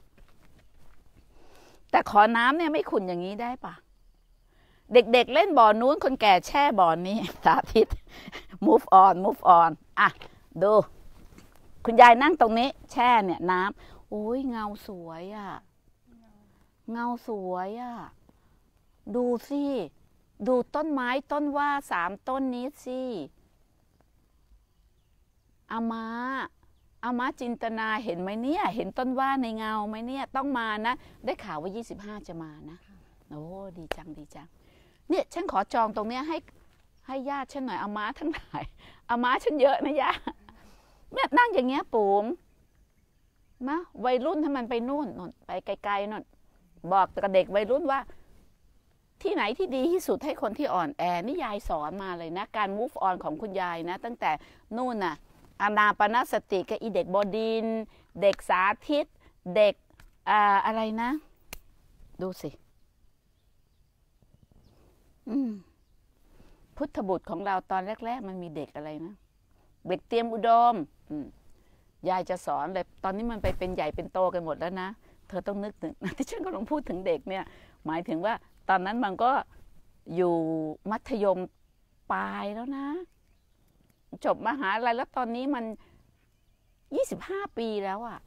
แต่ขอน้ำเนี่ยไม่ขุนอย่างนี้ได้ปะเด็กๆเเล่นบ่อนู้นคนแก่แช่บ่อนนี้ สาธิต move on move on อ่ะ ดู คุณยายนั่งตรงนี้ แช่เนี่ยน้ำอุ้ยเงาสวยอะ่ะ เงาสวยอะ่ะ ดูสิ ดูต้นไม้ต้นว่าสามต้นนี้สิอามาอามาจินตนา เห็นไหมเนี่ย เห็นต้นว่าในเงาไหมเนี่ย ต้องมานะ ได้ข่าวว่า 25 จะมานะ โอ้ดีจังดีจังเนี่ยฉันขอจองตรงเนี้ยให้ให้ญาติฉันหน่อยเอาม้าทั้งหลายเอาม้าฉันเยอะนะย่าเนี่ยนั่งอย่างเงี้ยปูมนะวัยรุ่นถ้ามันไปนู่นนนไปไกลๆนนบอกกับเด็กวัยรุ่นว่า ที่ไหนที่ดีที่สุดให้คนที่อ่อนแอนี่ยายสอนมาเลยนะ การ move on ของคุณยายนะตั้งแต่นู่นน่ะอานาปนสติกับอีเด็กบอดินเด็กสาธิต เด็กออะไรนะ ดูสิพุทธบุตรของเราตอนแรกๆมันมีเด็กอะไรนะเด็กเตรียมอุดมยายจะสอนเลยตอนนี้มันไปเป็นใหญ่เป็นโตกันหมดแล้วนะเธอต้องนึกถึงที่ฉันกำลังพูดถึงเด็กเนี่ย หมายถึงว่า ตอนนั้นมันก็อยู่มัธยมปลายแล้วนะ จบมหาลัยแล้วตอนนี้มันยี่สิบห้าปีแล้วอะ่ะ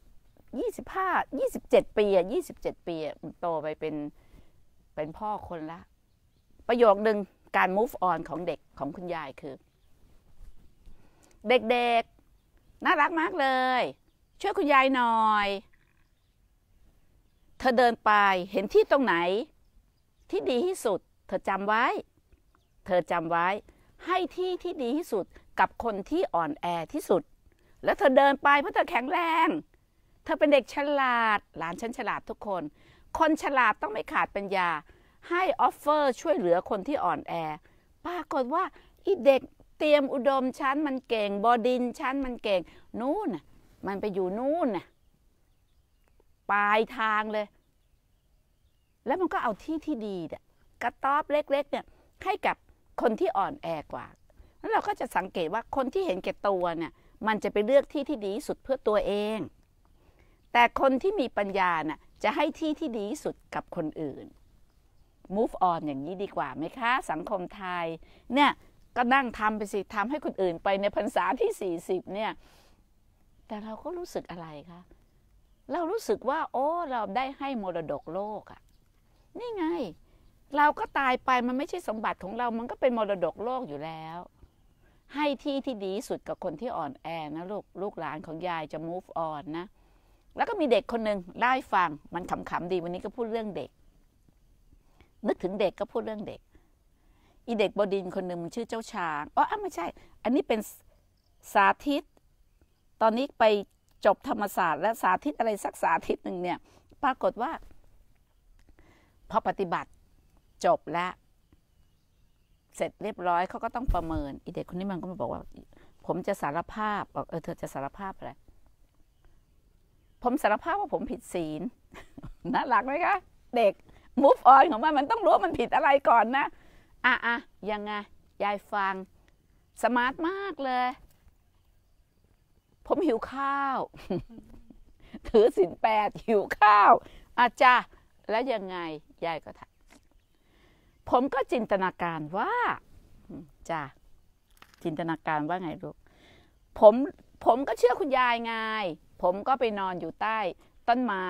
ยี่สิบห้ายี่สิบเจ็ดปีอะ่ะยี่สิบเจ็ดปีอะ่ะโตไปเป็นเป็นพ่อคนละประโยคหนึ่งการ move on ของเด็กของคุณยายคือ เด็กๆ น่ารักมากเลยช่วยคุณยายหน่อย เธอเดินไปเห็นที่ตรงไหน ที่ดีที่สุด เธอจำไว้ เธอจำไว้ให้ที่ที่ดีที่สุดกับคนที่อ่อนแอที่สุด แล้วเธอเดินไปเพราะเธอแข็งแรง เธอเป็นเด็กฉลาด หลานฉันฉลาดทุกคน คนฉลาดต้องไม่ขาดปัญญาให้ออฟเฟอร์ช่วยเหลือคนที่อ่อนแอ ปรากฏว่าอีเด็กเตรียมอุดม ชั้นมันเก่งบอดิน ชั้นมันเก่ง นู่นน่ะ มันไปอยู่นู่นน่ะ ปลายทางเลย แล้วมันก็เอาที่ที่ดีเนี่ยกระต๊อบเล็ก ๆ เนี่ย ให้กับคนที่อ่อนแอกว่าแล้วเราก็จะสังเกตว่าคนที่เห็นแก่ตัวเนี่ย มันจะไปเลือกที่ที่ดีสุดเพื่อตัวเอง แต่คนที่มีปัญญาน่ะจะให้ที่ที่ดีสุดกับคนอื่น move on อย่างนี้ดีกว่าไหมคะ สังคมไทย เนี่ยก็นั่งทำไปสิทำให้คนอื่นไปในพรรษาที่ 40 เนี่ย แต่เราก็รู้สึกอะไรคะ เรารู้สึกว่า โอ้ เราได้ให้มรดกโลกอะนี่ไง เราก็ตายไปมันไม่ใช่สมบัติของเรา มันก็เป็นมรดกโลกอยู่แล้ว ให้ที่ที่ดีสุดกับคนที่อ่อนแอนะ ลูกลูกหลานของยายจะ move on นะ แล้วก็มีเด็กคนหนึ่งได้ฟังมันขำๆดีวันนี้ก็พูดเรื่องเด็กนึกถึงเด็กก็พูดเรื่องเด็ก อีเด็กบดินคนหนึ่งมันชื่อเจ้าช้าง อ๋อไม่ใช่ อันนี้เป็นสาธิต ตอนนี้ไปจบธรรมศาสตร์และสาธิตอะไรสักสาธิตหนึ่งเนี่ย ปรากฏว่า พอปฏิบัติจบแล้วเสร็จเรียบร้อยเขาก็ต้องประเมิน อีเด็กคนนี้มันก็มาบอกว่า ผมจะสารภาพบอกเออ เธอจะสารภาพอะไร ผมสารภาพว่าผมผิดศีล น่ารักไหมคะเด็กมูฟออนของมันมันต้องรู้มันผิดอะไรก่อนนะ อ่ะอ่ะยังไง ยายฟัง สมาร์ทมากเลย ผมหิวข้าว ถือสินแปดหิวข้าว อาจาแล้วยังไง ยายก็ถามผมก็จินตนาการว่า จ้าจินตนาการว่าไงลูกผมผมก็เชื่อคุณยายไง ผมก็ไปนอนอยู่ใต้ ต้นไม้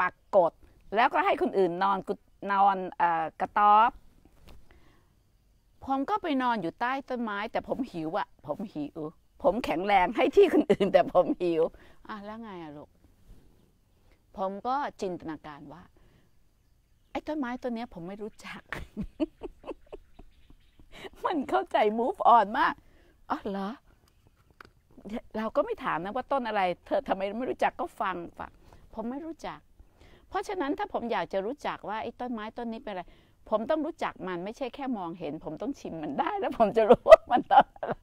ปักกดแล้วก็ให้คนอื่นนอนนอนอกระต๊อบ ผมก็ไปนอนอยู่ใต้ต้นไม้ แต่ผมหิวอะผมหิว ผมแข็งแรงให้ที่คนอื่น แต่ผมหิว อ่ะแล้วไงอะลูก ผมก็จินตนาการว่า ไอ้ต้นไม้ต้นนี้ผมไม่รู้จัก มันเข้าใจ move on มากอ๋อเหรอ เราก็ไม่ถามนะว่าต้นอะไร เธอทำไมไม่รู้จักก็ฟังฟังผมไม่รู้จักเพราะฉะนั้นถ้าผมอยากจะรู้จักว่าไอ้ต้นไม้ต้นนี้เป็นอะไร ผมต้องรู้จักมันไม่ใช่แค่มองเห็น ผมต้องชิมมันได้แล้วผมจะรู้ว่ามันต้นอะไร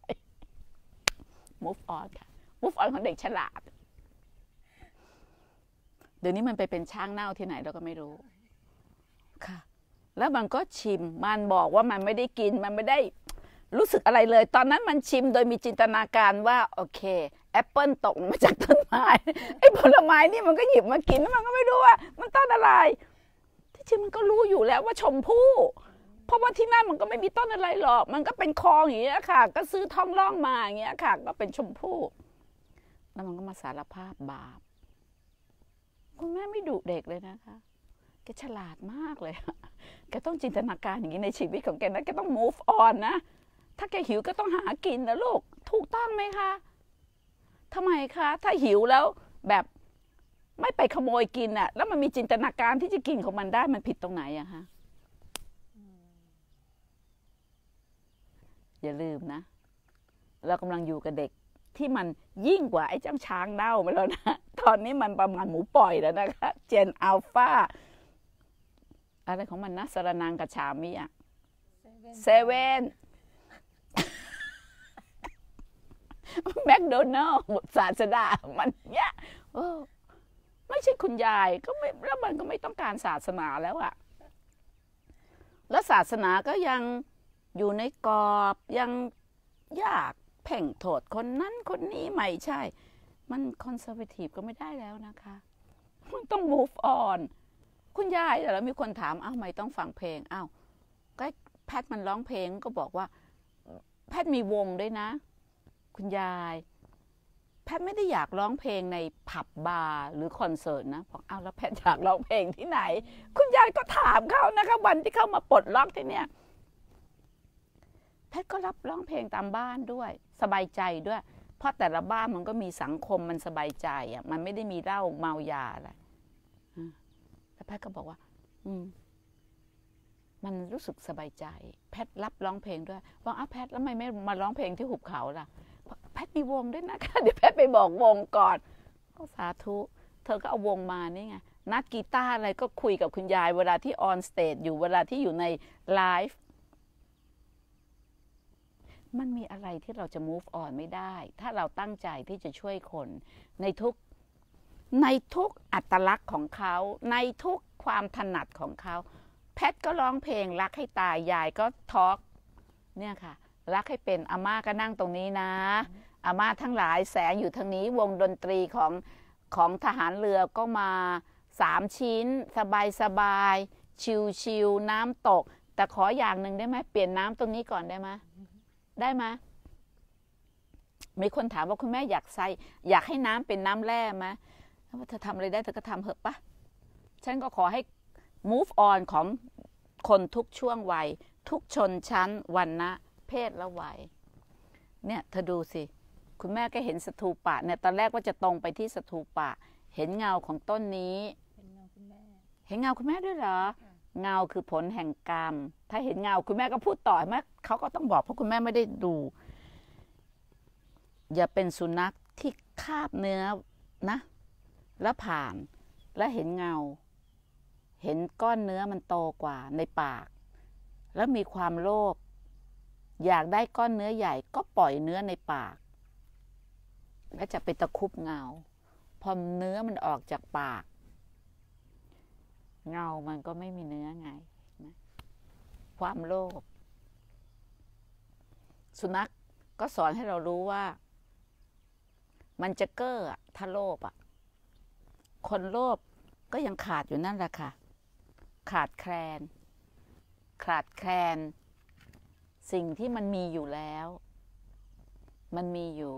move on ค่ะ move on ของเด็กฉลาดเดี๋ยวนี้มันไปเป็นช้างเน่าที่ไหนเราก็ไม่รู้ ค่ะ แล้วมันก็ชิม มันบอกว่ามันไม่ได้กิน มันไม่ได้รู้สึกอะไรเลย ตอนนั้นมันชิมโดยมีจินตนาการว่าโอเคแอปเปิลตกมาจากต้นไม้ไอ้ผลไม้นี่มันก็หยิบมากินมันก็ไม่รู้ว่า มันต้นอะไร ที่จริงมันก็รู้อยู่แล้วว่าชมพู่เพราะว่าที่นั่นมันก็ไม่มีต้นอะไรหรอกมันก็เป็นคลองอย่างเงี้ยค่ะ ก็ซื้อท้องล่องมาอย่างเงี้ยค่ะ ก็เป็นชมพู่แล้วมันก็มาสารภาพบาปคุณแม่ไม่ดุ เด็กเลยนะคะแกฉลาดมากเลย แกต้องจินตนาการอย่างนี้ในชีวิตของแกนะแกต้อง move on นะถ้าแกหิวก็ต้องหากินนะลูกถูกต้องไหมคะทำไมคะ ถ้าหิวแล้วแบบไม่ไปขโมยกินอะแล้วมันมีจินตนาการที่จะกินของมันได้มันผิดตรงไหนอะคะอย่าลืมนะ เรากำลังอยู่กับเด็กที่มันยิ่งกว่าไอ้เจ้าช้างเน่าไปแล้วนะตอนนี้มันประมาณหมูปล่อยแล้วนะคะเจนอัลฟาอะไรของมันนะสารนังกระชามิอะเซเว่นแมคโดนัล์บุตรศาสดามันเนี่ยไม่ใช่คุณยาย ก็ไม่ แล้วมันก็ไม่ต้องการศาสนาแล้วอะแล้วศาสนาก็ยังอยู่ในกรอบ ยังยากเพ่งโทษคนนั้นคนนี้ไม่ใช่ มันคอนเซอร์วทีฟก็ไม่ได้แล้วนะคะ มันต้องบูฟออน คุณยายแต่แล้วมีคนถาม เอ้า ไม่ต้องฟังเพลง เอ้าก็แพทมันร้องเพลงก็บอกว่า แพทมีวงด้วยนะคุณยาย แพทไม่ได้อยากร้องเพลงในผับบาร์หรือคอนเสิร์ตนะบอกเอาแล้วแพทอยากร้องเพลงที่ไหน คุณยายก็ถามเขานะคะวันที่เข้ามาปลดล็อกที่เนี่ยแพทก็รับร้องเพลงตามบ้านด้วย สบายใจด้วย เพราะแต่ละบ้านมันก็มีสังคมมันสบายใจอ่ะมันไม่ได้มีเหล้าเมายาอะไรแล้วแพทก็บอกว่า อืม มันรู้สึกสบายใจ แพทรับร้องเพลงด้วยว่าอ้าแพทแล้วทำไมไม่มาร้องเพลงที่หุบเขาล่ะแพทย์มีวงด้วยนะคะเดี๋ยวแพทย์ไปบอกวงก่อนก็สาธุ เธอก็เอาวงมานี่ไง นักกีตาร์อะไรก็คุยกับคุณยายเวลาที่ออนสเตจอยู่เวลาที่อยู่ในไลฟ์มันมีอะไรที่เราจะ move on ไม่ได้ ถ้าเราตั้งใจที่จะช่วยคนในทุก ในทุกอัตลักษณ์ของเขา ในทุกความถนัดของเขา แพทก็ร้องเพลงรักให้ตายยายก็ทอล์กเนี่ยค่ะ รักให้เป็นอาม่าก็นั่งตรงนี้นะอามาทั้งหลายแสงอยู่ทางนี้วงดนตรีของของทหารเรือก็มาสามชิ้น สบายสบายชิวชิวน้ำตก แต่ขออย่างหนึ่งได้ไหมเปลี่ยนน้ำตรงนี้ก่อนได้ไหมได้ไหมมีคนถามว่าคุณแม่อยากใส่อยากให้น้ำเป็นน้ำแร่ไหมว่าเธอทำอะไรได้เธอก็ทำเถอะปะฉันก็ขอให้ move on ของคนทุกช่วงวัยทุกชนชั้นวันนะเพศและวัยเนี่ยเธอดูสิคุณแม่ก็เห็นสถูปะเนี่ย ตอนแรกว่าจะตรงไปที่สถูปะ เห็นเงาของต้นนี้ เห็นเงาคุณแม่ด้วยเหรอ เงาคือผลแห่งกรรม ถ้าเห็นเงาคุณแม่ก็พูดต่อแม่เขาก็ต้องบอกเพราะคุณแม่ไม่ได้ดู อย่าเป็นสุนัขที่คาบเนื้อนะ แล้วผ่านแล้วเห็นเงา เห็นก้อนเนื้อมันโตกว่าในปาก แล้วมีความโลภ อยากได้ก้อนเนื้อใหญ่ ก็ปล่อยเนื้อในปากก็จะไปตะคุบเงา พอเนื้อมันออกจากปาก เงามันก็ไม่มีเนื้อไงความโลภ สุนัขกก็สอนให้เรารู้ว่า มันจะเก้อถ้าโลภอ่ะ คนโลภก็ยังขาดอยู่นั่นแหละค่ะ ขาดแคลน ขาดแคลน สิ่งที่มันมีอยู่แล้ว มันมีอยู่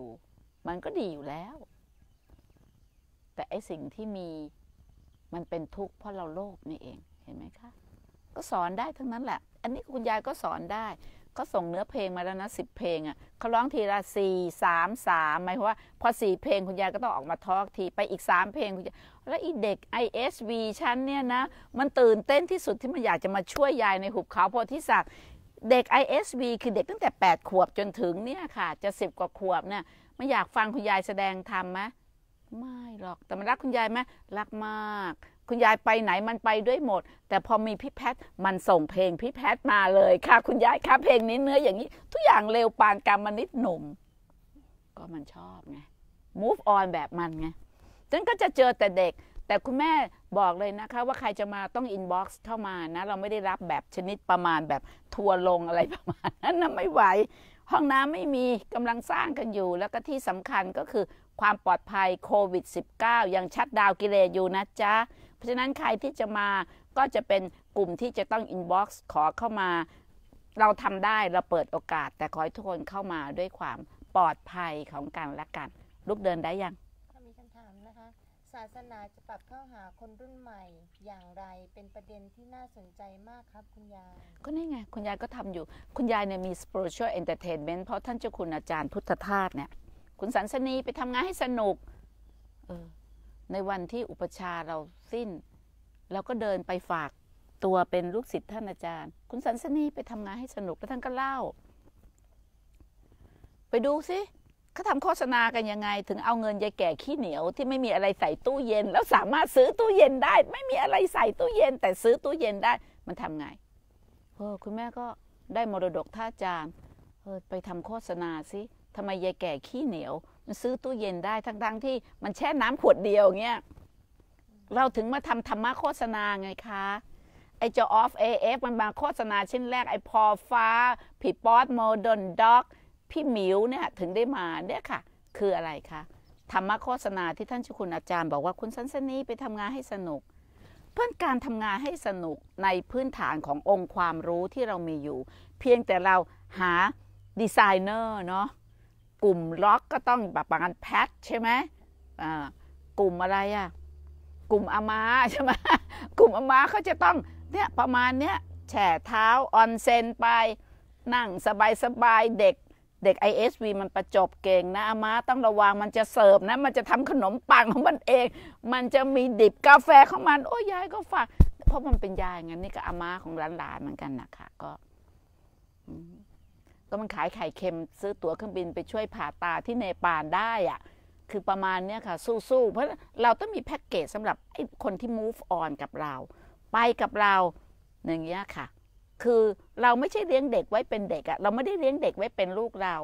มันก็ดีอยู่แล้ว แต่ไอสิ่งที่มีมันเป็นทุกข์เพราะเราโลภนี่เอง เห็นไหมคะ ก็สอนได้ทั้งนั้นแหละ อันนี้คุณยายก็สอนได้ ก็ส่งเนื้อเพลงมาแล้วนะสิบเพลงอะ่ะเขาร้องทีละสี่ สาม สามหมายความว่าพอสี่เพลงคุณยายก็ต้องออกมาทอกที ไปอีกสามเพลงคุณยายแล้วอีเด็ก ISV ชั้นเนี่ยนะ มันตื่นเต้นที่สุดที่มันอยากจะมาช่วยยายในหุบเขาโพธิสัตว์เด็ก ISV คือเด็กตั้งแต่แปดขวบจนถึงเนี่ยค่ะ จะสิบกว่าขวบเนี่ยไม่อยากฟังคุณยายแสดงธรรมไหมไม่หรอกแต่มันรักคุณยายไหมรักมาก คุณยายไปไหนมันไปด้วยหมด แต่พอมีพี่แพทมันส่งเพลง พี่แพทมาเลยค่ะคุณยายค่ะเพลงนี้เนื้ออย่างนี้ ทุกอย่างเร็วปานกรรมนิด หนุ่มก็มันชอบไง move on แบบมันไงฉันก็จะเจอแต่เด็ก แต่คุณแม่บอกเลยนะคะ ว่าใครจะมาต้องอินบ็อกซ์เข้ามานะเราไม่ได้รับแบบชนิดประมาณแบบทัวลงอะไรประมาณนั้นไม่ไหวห้องน้ำไม่มีกำลังสร้างกันอยู่ แล้วก็ที่สำคัญก็คือความปลอดภัยโควิด -19 ยังชัดดาวกิเลสอยู่นะจ๊ะ เพราะฉะนั้นใครที่จะมาก็จะเป็นกลุ่มที่จะต้องอินบ็อกซ์ขอเข้ามา เราทำได้เราเปิดโอกาส แต่ขอให้ทุกคนเข้ามาด้วยความปลอดภัยของกันและกันลูกเดินได้ยังาสนาจะปรับเข้าหาคนรุ่นใหม่อย่างไรเป็นประเด็นที่น่าสนใจมากครับ คุณยายก็นี่ไง คุณยายก็ทำอยู่ คุณยายเนี่ยมี spiritual entertainment เพราะท่านเจ้าคุณอาจารย์พุทธทาสเนี่ย คุณสันสนีไปทำงานให้สนุกออ ในวันที่อุปชาเราสิ้น เราก็เดินไปฝากตัวเป็นลูกศิษย์ท่านอาจารย์ คุณสันสนีไปทำงานให้สนุกแล้วท่านก็เล่า ไปดูสิเขาทำโฆษณากันยังไงถึงเอาเงินยายแก่ขี้เหนียว ที่ไม่มีอะไรใส่ตู้เย็นแล้วสามารถซื้อตู้เย็นได้ ไม่มีอะไรใส่ตู้เย็น แต่ซื้อตู้เย็นได้ มันทำไงเออคุณแม่ก็ได้มรดกท่าอาจา์เออไปทำโฆษณาสิทำไมยายแก่ขี้เหนียว มันซื้อตู้เย็นได้ทั้ง ๆทที่มันแช่น้ำขวดเดียวเงี้ย เราถึงมาทำธรรมะโฆษณาไงคะไอจออฟเอฟมันมาโฆษณาชิ้นแรกไอพอฟ้าผิดป๊อตโมเดิร์นด็อกพี่หมิวเนี่ย ถึงได้มาเนี่ยค่ะ คืออะไรคะธรรมโฆษณาที่ท่านชุคุณอาจารย์ บอกว่าคุณสันสนีไปทำงานให้สนุก เพื่อนการทำงานให้สนุกในพื้นฐานขององค์ความรู้ที่เรามีอยู่ เพียงแต่เราหาดีไซเนอร์เนาะกลุ่มล็อกก็ต้องแบบกาณแพทใช่ไหมอ่ากลุ่มอะไรอะกลุ่มอามาใช่ไหมกลุ่มอามาเขาจะต้อง เนี่ย ประมาณเนี้ยแฉ่เท้าออนเซนไปนั่งสบายสบายเด็กเด็ก ISV มันประจบเก่งนะ อามาต้องระวังมันจะเสิร์ฟนะ มันจะทำขนมปังของมันเอง มันจะมีดิบกาแฟของมัน โอ้ยายก็ฝากเพราะมันเป็นยายงั้น นี่ก็อามาของหลานๆเหมือนกันนะคะก็ก็มันขายไข่เค็มซื้อตั๋วเครื่องบินไปช่วยผ่าตาที่เนปาลได้อะคือประมาณเนี้ยค่ะ สู้ๆเพราะเราต้องมีแพ็กเกจสำหรับคนที่ move on กับเรา ไปกับเราอย่างเงี้ยค่ะคือเราไม่ใช่เลี้ยงเด็กไว้เป็นเด็กอะเราไม่ได้เลี้ยงเด็กไว้เป็นลูกเรา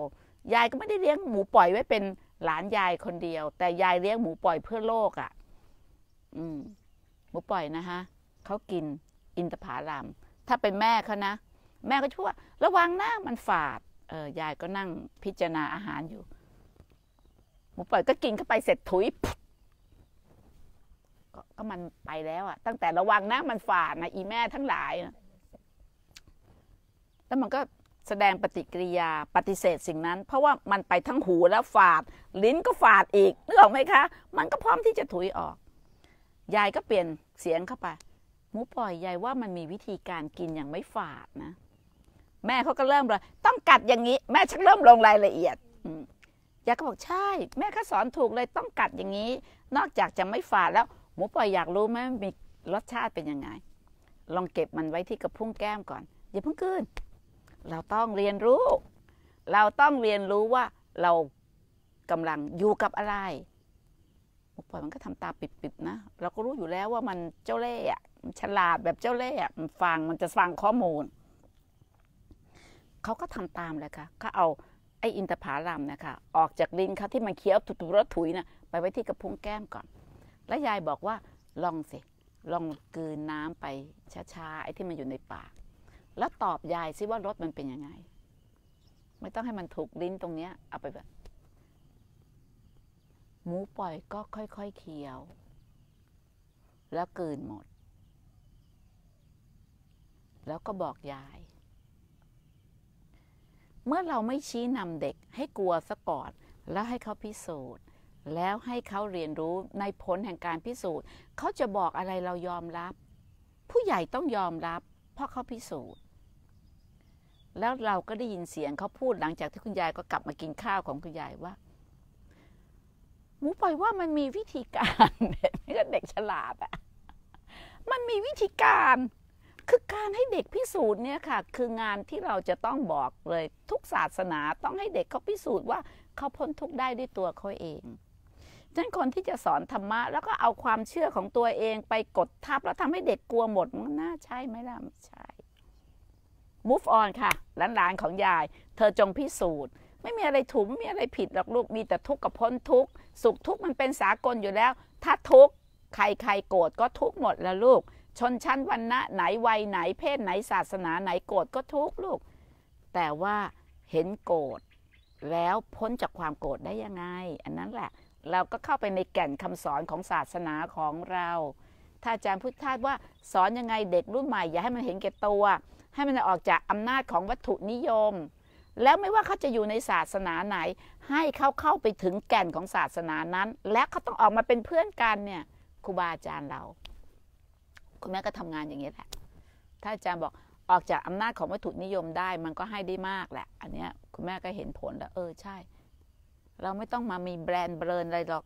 ยายก็ไม่ได้เลี้ยงหมูปล่อยไว้เป็นหลานยายคนเดียว แต่ยายเลี้ยงหมูปล่อยเพื่อโลกอะอืม หมูปล่อยนะฮะเขากินอินทผลัมถ้าเป็นแม่เขานะแม่ก็ช่วยระวังนะมันฝาดเออยายก็นั่งพิจารณาอาหารอยู่ หมูปล่อยก็กินเข้าไปเสร็จถุยก็มันไปแล้วอะตั้งแต่ระวังนะมันฝาดนะอีแม่ทั้งหลายนะแล้วมันก็แสดงปฏิกิริยาปฏิเสธสิ่งนั้น เพราะว่ามันไปทั้งหูแล้วฝาด ลิ้นก็ฝาดอีกนึกออกไหมคะ มันก็พร้อมที่จะถุยออก ยายก็เปลี่ยนเสียงเข้าไป หมูปล่อยยายว่ามันมีวิธีการกินอย่างไม่ฝาดนะ แม่เขาก็เริ่มเลย ต้องกัดอย่างนี้ แม่ชักเริ่มลงรายละเอียดยายก็บอกใช่ แม่ก็สอนถูกเลยต้องกัดอย่างนี้ นอกจากจะไม่ฝาดแล้ว หมูปล่อยอยากรู้ไหมมีรสชาติเป็นยังไง ลองเก็บมันไว้ที่กระพุ้งแก้มก่อนอย่าเพิ่งกินเราต้องเรียนรู้ เราต้องเรียนรู้ว่าเรากำลังอยู่กับอะไรหมป่อยมันก็ทำตาปิดๆนะ เราก็รู้อยู่แล้วว่ามันเจ้าเล่ห์มันฉลาดแบบเจ้าเล่ห์มันฟัง มันจะฟังข้อมูล เขาก็ทำตามเลยค่ะ ก็เอาไอ้อินทผาลัมนะคะ ออกจากลิ้นเขาที่มันเคี้ยวถุรถุยนะไปไว้ที่กระพุ้งแก้มก่อน แล้วยายบอกว่า ลองสิ ลองกืนน้ำไปช้าๆไอ้ที่มันอยู่ในปากแล้วตอบยายซิว่ารถมันเป็นยังไง ไม่ต้องให้มันถูกลิ้นตรงเนี้ยเอาไปแบบหมูปล่อยก็ค่อยๆเคี้ยว แล้วกืนหมด แล้วก็บอกยาย เมื่อเราไม่ชี้นำเด็กให้กลัวสะกอดแล้วให้เขาพิสูจน์ แล้วให้เขาเรียนรู้ในผลแห่งการพิสูจน์เขาจะบอกอะไรเรายอมรับ ผู้ใหญ่ต้องยอมรับ เพราะเขาพิสูจน์แล้วเราก็ได้ยินเสียงเขาพูดหลังจากที่คุณยายก็กลับมากินข้าวของคุณยายว่าหมูปล่อยว่ามันมีวิธีการนี่ก็เด็กฉลาดอะมันมีวิธีการคือการให้เด็กพิสูจน์เนี่ยค่ะ คืองานที่เราจะต้องบอกเลยทุกศาสนา ต้องให้เด็กเขาพิสูจน์ว่าเขาพ้นทุกข์ได้ด้วยตัวเขาเองฉะนั้นคนที่จะสอนธรรมะแล้วก็เอาความเชื่อของตัวเอง ไปกดทับแล้วทำให้เด็กกลัวหมดมันน่าใช่ไหมล่ะใช่ move on ค่ะหลานๆของยาย เธอจงพิสูจน์ ไม่มีอะไรถูกไม่มีอะไรผิดหรอกลูกมีแต่ทุกข์กับพ้นทุกข์สุขทุกข์มันเป็นสากลอยู่แล้ว ถ้าทุกข์ใครใครโกรธก็ทุกข์หมดแล้วลูก ชนชั้นวันณะ ไหนวัยไหนเพศไหนศาสนา ไหนโกรธก็ทุกข์ลูกแต่ว่าเห็นโกรธแล้วพ้นจากความโกรธได้ยังไง อันนั้นแหละ เราก็เข้าไปในแก่นคำสอนของศาสนาของเรา ถ้าอาจารย์พุทธทาสว่าสอนยังไงเด็กรุ่นใหม่อย่าให้มันเห็นแก่ตัวให้มันออกจากอำนาจของวัตถุนิยม แล้วไม่ว่าเขาจะอยู่ในศาสนาไหน ให้เขาเข้าไปถึงแก่นของศาสนานั้น และเขาต้องออกมาเป็นเพื่อนกันเนี่ยครูบาอาจารย์เรา คุณแม่ก็ทำงานอย่างนี้แหละถ้าอาจารย์บอกออกจากอำนาจของวัตถุนิยมได้ มันก็ให้ได้มากแหละ อันเนี้ยคุณแม่ก็เห็นผลแล้วเออใช่ เราไม่ต้องมามีแบรนด์เบรนอะไรหรอก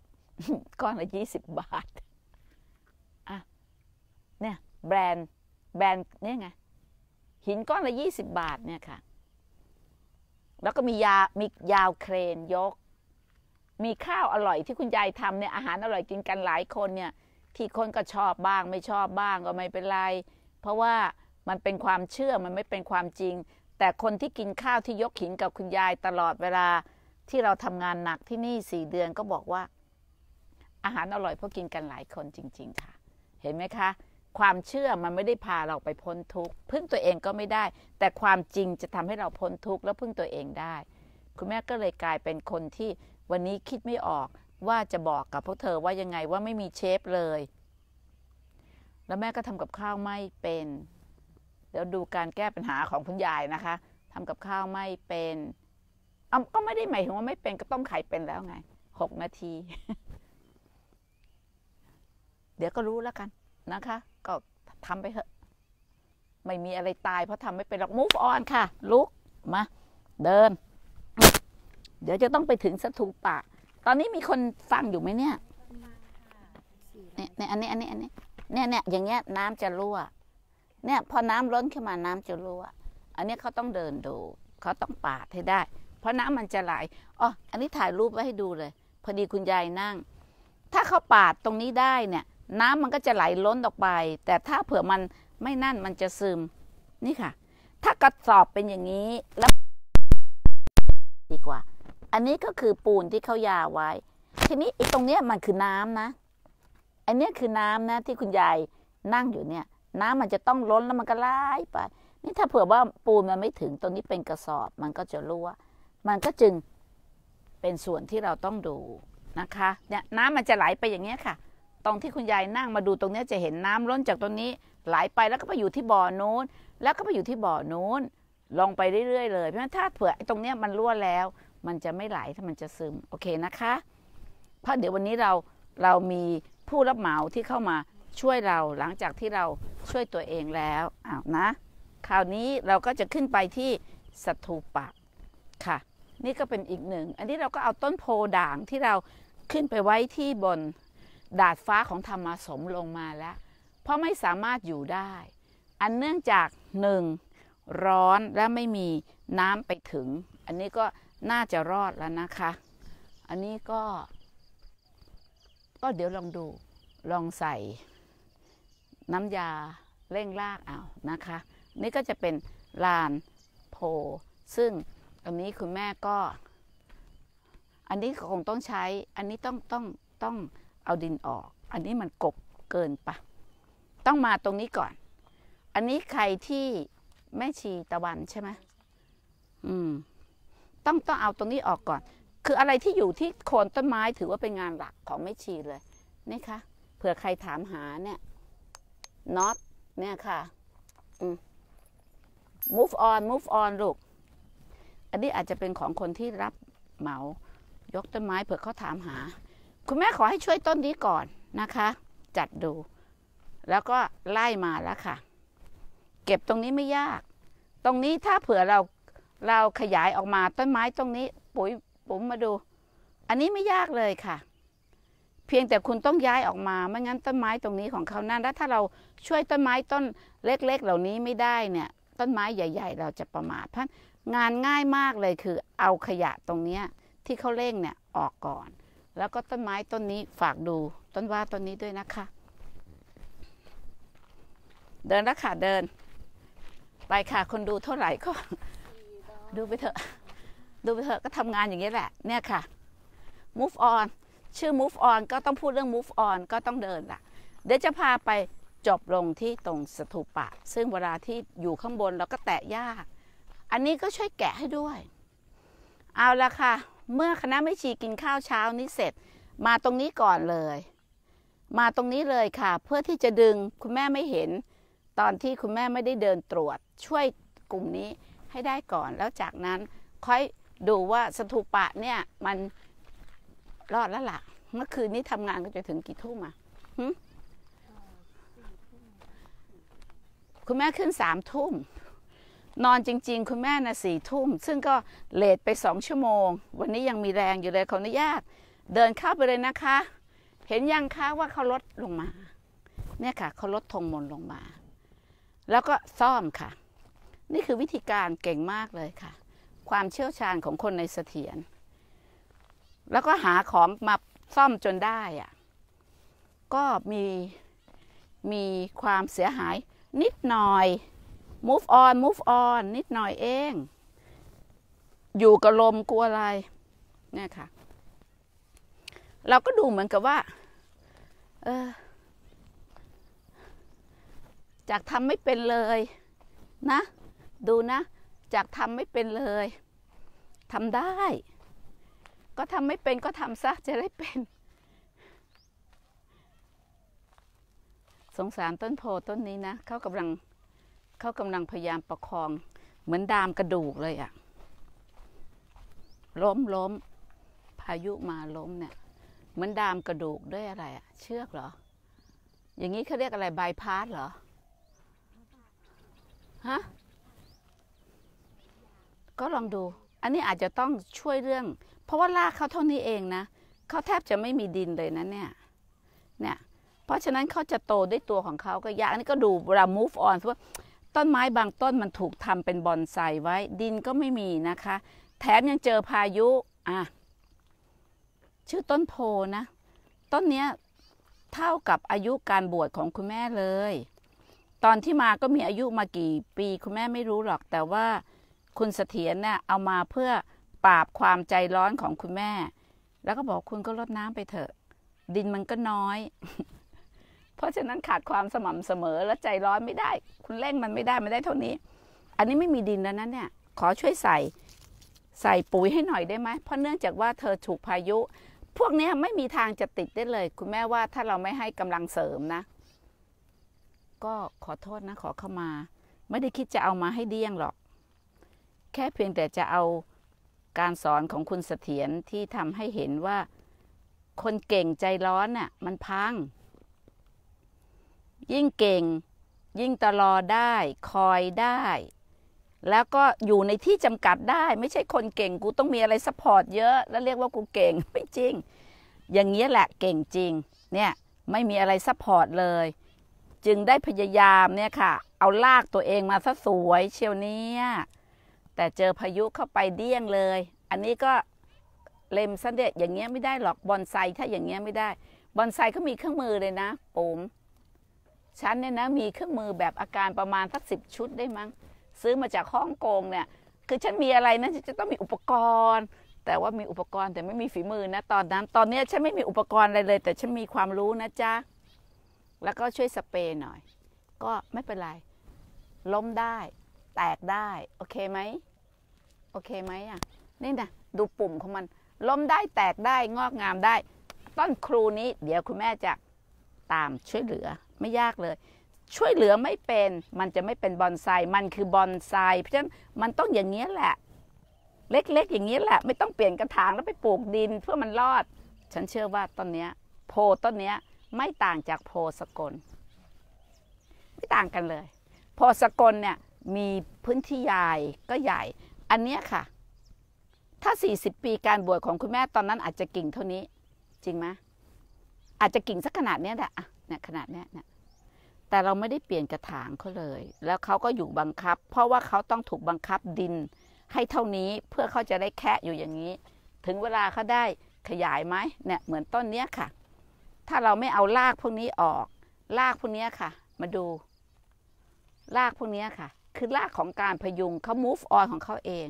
ก้อนละยี่สิบบาทอ่ะเนี่ย แบรนด์แบรนด์เนี่ยไงหินก้อนละยี่สิบบาทเนี่ยค่ะ แล้วก็มียา มียาวเครนยก มีข้าวอร่อยที่คุณยายทำเนี่ยอาหารอร่อยกินกันหลายคนเนี่ย ที่คนก็ชอบบ้าง ไม่ชอบบ้างก็ไม่เป็นไร เพราะว่ามันเป็นความเชื่อมันไม่เป็นความจริง แต่คนที่กินข้าวที่ยกหินกับคุณยายตลอดเวลาที่เราทำงานหนักที่นี่สี่เดือนก็บอกว่า อาหารอร่อยเพราะกินกันหลายคนจริง ๆค่ะ เห็นไหมคะความเชื่อมันไม่ได้พาเราไปพ้นทุกข์พึ่งตัวเองก็ไม่ได้ แต่ความจริงจะทำให้เราพ้นทุกข์แล้วพึ่งตัวเองได้ คุณแม่ก็เลยกลายเป็นคนที่วันนี้คิดไม่ออกว่าจะบอกกับพวกเธอว่ายังไงว่าไม่มีเชฟเลยแล้วแม่ก็ทำกับข้าวไม่เป็น เดี๋ยวดูการแก้ปัญหาของคุณยายนะคะ ทำกับข้าวไม่เป็นเอาก็ไม่ได้หมายถึงว่าไม่เป็น ก็ต้มไข่เป็นแล้วไงหกนาที เดี๋ยวก็รู้แล้วกันนะคะก็ทำไปเถอะไม่มีอะไรตายเพราะทำไม่เป็นหรอก move on ค่ะ ลุกมาเดิน เดี๋ยวจะต้องไปถึงสถูปะตอนนี้มีคนฟังอยู่ไหมเนี่ยเนี่ยเนี่ยอันนี้อันนี้อันนี้ เนี่ยเนี่ยอย่างเงี้ยน้ำจะรั่วเนี่ย พอน้ำล้นขึ้นมาน้ำจะรั่วอันนี้เขาต้องเดินดู เขาต้องปาดให้ได้ เพราะน้ำมันจะไหลอ๋ออันนี้ถ่ายรูปไว้ให้ดูเลย พอดีคุณยายนั่ง ถ้าเขาปาดตรงนี้ได้เนี่ยน้ำมันก็จะไหลล้นออกไป แต่ถ้าเผื่อมันไม่นั่นมันจะซึม นี่ค่ะ ถ้ากระสอบเป็นอย่างนี้แล้ว ดีกว่า อันนี้ก็คือปูนที่เขายาไว้ ทีนี้ไอ้ตรงเนี้ยมันคือน้ำนะ อันเนี้ยคือน้ำนะที่คุณยายนั่งอยู่เนี่ย น้ำมันจะต้องล้นแล้วมันก็ไหลไป นี่ถ้าเผื่อว่าปูนมันไม่ถึง ตรงนี้เป็นกระสอบมันก็จะรั่วมันก็จึงเป็นส่วนที่เราต้องดูนะคะ เนี่ยน้ำมันจะไหลไปอย่างเงี้ยค่ะตรงที่คุณยายนั่งมาดูตรงนี้จะเห็นน้ำล้นจากตรงนี้ไหลไปแล้วก็ไปอยู่ที่บ่อนู้นแล้วก็ไปอยู่ที่บ่อนู้นลองไปเรื่อยๆเลยเพราะฉะนั้นถ้าเผื่อตรงนี้มันรั่วแล้ว มันจะไม่ไหลถ้ามันจะซึมโอเคนะคะ เพราะเดี๋ยววันนี้เราเรามีผู้รับเหมาที่เข้ามาช่วยเราหลังจากที่เราช่วยตัวเองแล้วอ้าวนะคราวนี้เราก็จะขึ้นไปที่สัตูปะค่ะนี่ก็เป็นอีกหนึ่ง อันนี้เราก็เอาต้นโพด่างที่เราขึ้นไปไว้ที่บนดาดฟ้าของธรรมสมลงมาแล้ว เพราะไม่สามารถอยู่ได้ อันเนื่องจากหนึ่งร้อนและไม่มีน้ำไปถึง อันนี้ก็น่าจะรอดแล้วนะคะ อันนี้ก็ ก็เดี๋ยวลองดูลองใส่ น้ำยาเร่งรากเอานะคะนี่ก็จะเป็นลานโพ ซึ่งอันนี้คุณแม่ก็ อันนี้คงต้องใช้อันนี้ต้องต้องต้องเอาดินออก อันนี้มันกบเกินปะต้องมาตรงนี้ก่อน อันนี้ใครที่แม่ชีตะวันใช่ไหม อืม ต้องต้องเอาตรงนี้ออกก่อน คืออะไรที่อยู่ที่โคนต้นไม้ถือว่าเป็นงานหลักของแม่ชีเลย นี่คะ เผื่อใครถามหา เนี่ย น็อตเนี่ยค่ะ move on move on ลูก อันนี้อาจจะเป็นของคนที่รับเหมา ยกต้นไม้ เผื่อเขาถามหาคุณแม่ขอให้ช่วยต้นนี้ก่อนนะคะ จัดดู แล้วก็ไล่มาแล้วค่ะ เก็บตรงนี้ไม่ยาก ตรงนี้ถ้าเผื่อเราเราขยายออกมาต้นไม้ตรงนี้ปุ๋ยปุ๋มมาดู อันนี้ไม่ยากเลยค่ะ เพียงแต่คุณต้องย้ายออกมาไม่งั้นต้นไม้ตรงนี้ของเขานั่นแล้วถ้าเราช่วยต้นไม้ต้นเล็กๆเหล่านี้ไม่ได้เนี่ย ต้นไม้ใหญ่ ๆ เราจะประมาทพาะงานง่ายมากเลยคือ เอาขยะตรงเนี้ที่เขาเร่งเนี่ยออกก่อนแล้วก็ต้นไม้ต้นนี้ฝากดูต้นว่าต้นนี้ด้วยนะคะ เดินแล้วค่ะเดิน ไปค่ะคนดูเท่าไหร่ก็ ดูไปเถอะดูไปเถอะก็ทำงานอย่างนี้แหละเนี่ยค่ะ move on ชื่อ move on ก็ต้องพูดเรื่อง move on ก็ต้องเดินล่ะเดี๋ยวจะพาไปจบลงที่ตรงสถูปะ ซึ่งเวลาที่อยู่ข้างบน เราก็แตะยาก อันนี้ก็ช่วยแกะให้ด้วย เอาละค่ะเมื่อคณะไม่ชีกินข้าวเช้า นี้เสร็จ มาตรงนี้ก่อนเลย มาตรงนี้เลยค่ะ เพื่อที่จะดึงคุณแม่ไม่เห็น ตอนที่คุณแม่ไม่ได้เดินตรวจ ช่วยกลุ่มนี้ให้ได้ก่อน แล้วจากนั้น ค่อยดูว่าสถูปะเนี่ย มันรอดแล้วล่ะ เมื่อคืนนี้ทำงานก็จะถึงกี่ทุ่มอ่ะคุณแม่ขึ้นสามทุ่มนอนจริงๆคุณแม่นะสี่ทุ่ม ซึ่งก็เลทไปสองชั่วโมง วันนี้ยังมีแรงอยู่เลยขออนุญาตเดินเข้าไปเลยนะคะ เห็นยังคะว่าเขาลดลงมาเนี่ยค่ะเขาลดธงมนลงมา แล้วก็ซ่อมค่ะ นี่คือวิธีการเก่งมากเลยค่ะ ความเชี่ยวชาญของคนในเสถียรแล้วก็หาของมาซ่อมจนได้อะก็มีมีความเสียหายนิดหน่อย move on move on นิดหน่อยเอง อยู่กับลมกลัวอะไร เนี่ยค่ะ เราก็ดูเหมือนกับว่า เออจากทำไม่เป็นเลย นะ ดูนะ จากทำไม่เป็นเลยทำได้ ก็ทำไม่เป็นก็ทำซะจะได้เป็น สงสารต้นโพต้นนี้นะเขากำลังเขากำลังพยายามประคองเหมือนดามกระดูกเลยอะล้มล้ม พายุมาล้มเนี่ย เหมือนดามกระดูกด้วยอะไรอะเชือกเหรอ อย่างนี้เขาเรียกอะไรบายพาสเหรอ ฮะ ก็ลองดู อันนี้อาจจะต้องช่วยเรื่อง เพราะว่าลากเขาเท่านี้เองนะเขาแทบจะไม่มีดินเลยนะ เนี่ย เนี่ย เพราะฉะนั้นเขาจะโตด้วยตัวของเขาก็ยากอันนี้ก็ดูเวลา move on ว่าต้นไม้บางต้นมันถูกทำเป็นบอนไซไว้ ดินก็ไม่มีนะคะแถมยังเจอพายุอ่ะชื่อต้นโพนะ ต้นเนี้ยเท่ากับอายุการบวชของคุณแม่เลย ตอนที่มาก็มีอายุมากี่ ปีคุณแม่ไม่รู้หรอก แต่ว่าคุณเสถียรเนี่ยเอามาเพื่อปราบความใจร้อนของคุณแม่ แล้วก็บอกคุณก็ลดน้ำไปเถอะ ดินมันก็น้อยเพราะฉะนั้นขาดความสม่ำเสมอและใจร้อนไม่ได้ คุณเร่งมันไม่ได้ไม่ได้เท่านี้ อันนี้ไม่มีดินแล้วนะเนี่ยขอช่วยใส่ ใส่ปุ๋ยให้หน่อยได้ไหมเพราะเนื่องจากว่าเธอถูกพายุ พวกนี้ไม่มีทางจะติดได้เลย คุณแม่ว่าถ้าเราไม่ให้กำลังเสริมนะ ก็ขอโทษนะขอเข้ามา ไม่ได้คิดจะเอามาให้เดี้ยงหรอก แค่เพียงแต่จะเอาการสอนของคุณเสถียรที่ทำให้เห็นว่าคนเก่งใจร้อนน่ะมันพังยิ่งเก่งยิ่งตลอได้คอยได้ แล้วก็อยู่ในที่จำกัดได้ ไม่ใช่คนเก่งกูต้องมีอะไรซัพพอร์ตเยอะ แล้วเรียกว่ากูเก่งไม่จริงอย่างเงี้ยแหละเก่งจริงเนี่ยไม่มีอะไรซัพพอร์ตเลยจึงได้พยายามเนี่ยค่ะ เอาลากตัวเองมาซะสวยเชียวเนี้ยแต่เจอพายุเข้าไปเดี้ยงเลย อันนี้ก็เล็ม้นเด็ดอย่างเงี้ยไม่ได้หรอกบอนไซถ้าอย่างเงี้ยไม่ได้บอนไซเขามีเครื่องมือเลยนะปุ๋มฉันเนี่ยนะมีเครื่องมือแบบอาการประมาณสักสิบชุดได้มั้งซื้อมาจากฮ่องกงเนี่ย คือฉันมีอะไรนะจะต้องมีอุปกรณ์ แต่ว่ามีอุปกรณ์แต่ไม่มีฝีมือนะตอนนั้น ตอนนี้ฉันไม่มีอุปกรณ์อะไรเลย แต่ฉันมีความรู้นะจ๊ะแล้วก็ช่วยสเปรย์หน่อย ก็ไม่เป็นไรล้มได้ แตกได้ โอเคไหมโอเคไหมอ่ะนี่นะดูปุ่มของมันล้มได้แตกได้งอกงามได้ ต้นครูนี้ เดี๋ยวคุณแม่จะตามช่วยเหลือไม่ยากเลย ช่วยเหลือไม่เป็นมันจะไม่เป็นบอนไซมันคือบอนไซเพราะฉะนั้นมันต้องอย่างนี้แหละ เล็กๆอย่างนี้แหละ ไม่ต้องเปลี่ยนกระถางแล้วไปปลูกดินเพื่อมันรอด ฉันเชื่อว่าต้นนี้โพต้นนี้ไม่ต่างจากโพสกลไม่ต่างกันเลยโพสกลเนี่ยมีพื้นที่ใหญ่ก็ใหญ่ อันนี้ค่ะ ถ้า40ปีการบวชของคุณแม่ตอนนั้นอาจจะกิ่งเท่านี้ จริงไหมอาจจะกิ่งสักขนาดนี้แหละเนี่ยขนาดเนี้ยเนี่ยแต่เราไม่ได้เปลี่ยนกระถางเขาเลย แล้วเขาก็อยู่บังคับ เพราะว่าเขาต้องถูกบังคับดินให้เท่านี้เพื่อเขาจะได้แคะอยู่อย่างนี้ ถึงเวลาเขาได้ขยายไหมเนี่ยเหมือนต้นเนี้ยค่ะ ถ้าเราไม่เอารากพวกนี้ออกรากพวกนี้ค่ะ มาดูรากพวกนี้ค่ะ คือรากของการพยุงเขา move on ของเขาเอง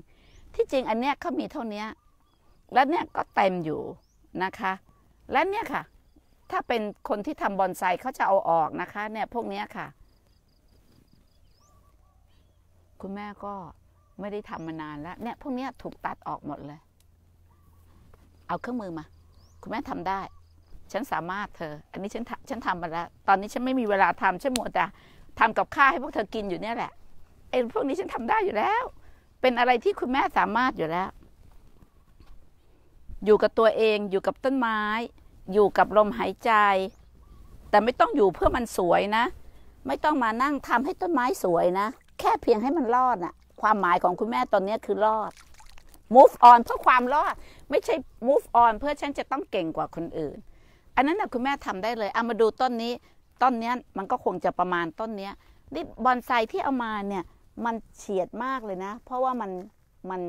ที่จริงอันเนี้ยเขามีเท่านี้ และเนี่ยก็เต็มอยู่นะคะ และเนี่ยค่ะถ้าเป็นคนที่ทำบอนไซเขาจะเอาออกนะคะ เนี่ย พวกนี้ค่ะ คุณแม่ก็ไม่ได้ทำมานานแล้วเนี่ยพวกนี้ถูกตัดออกหมดเลย เอาเครื่องมือมาคุณแม่ทำได้ ฉันสามารถเธอ อันนี้ฉันฉันทำมาแล้วตอนนี้ฉันไม่มีเวลาทำฉันหมดแต่ทำกับข้าให้พวกเธอกินอยู่เนี่ยแหละไอ้พวกนี้ฉันทำได้อยู่แล้ว เป็นอะไรที่คุณแม่สามารถอยู่แล้วอยู่กับตัวเองอยู่กับต้นไม้อยู่กับลมหายใจ แต่ไม่ต้องอยู่เพื่อมันสวยนะ ไม่ต้องมานั่งทำให้ต้นไม้สวยนะ แค่เพียงให้มันรอดน่ะความหมายของคุณแม่ตอนนี้คือรอด move on เพื่อความรอด ไม่ใช่ move on เพื่อฉันจะต้องเก่งกว่าคนอื่น อันนั้นนะคุณแม่ทำได้เลยเอามาดูต้นนี้ต้นนี้มันก็คงจะประมาณต้นนี้นี่บอนไซที่เอามาเนี่ยมันเฉียดมากเลยนะเพราะว่ามันมัน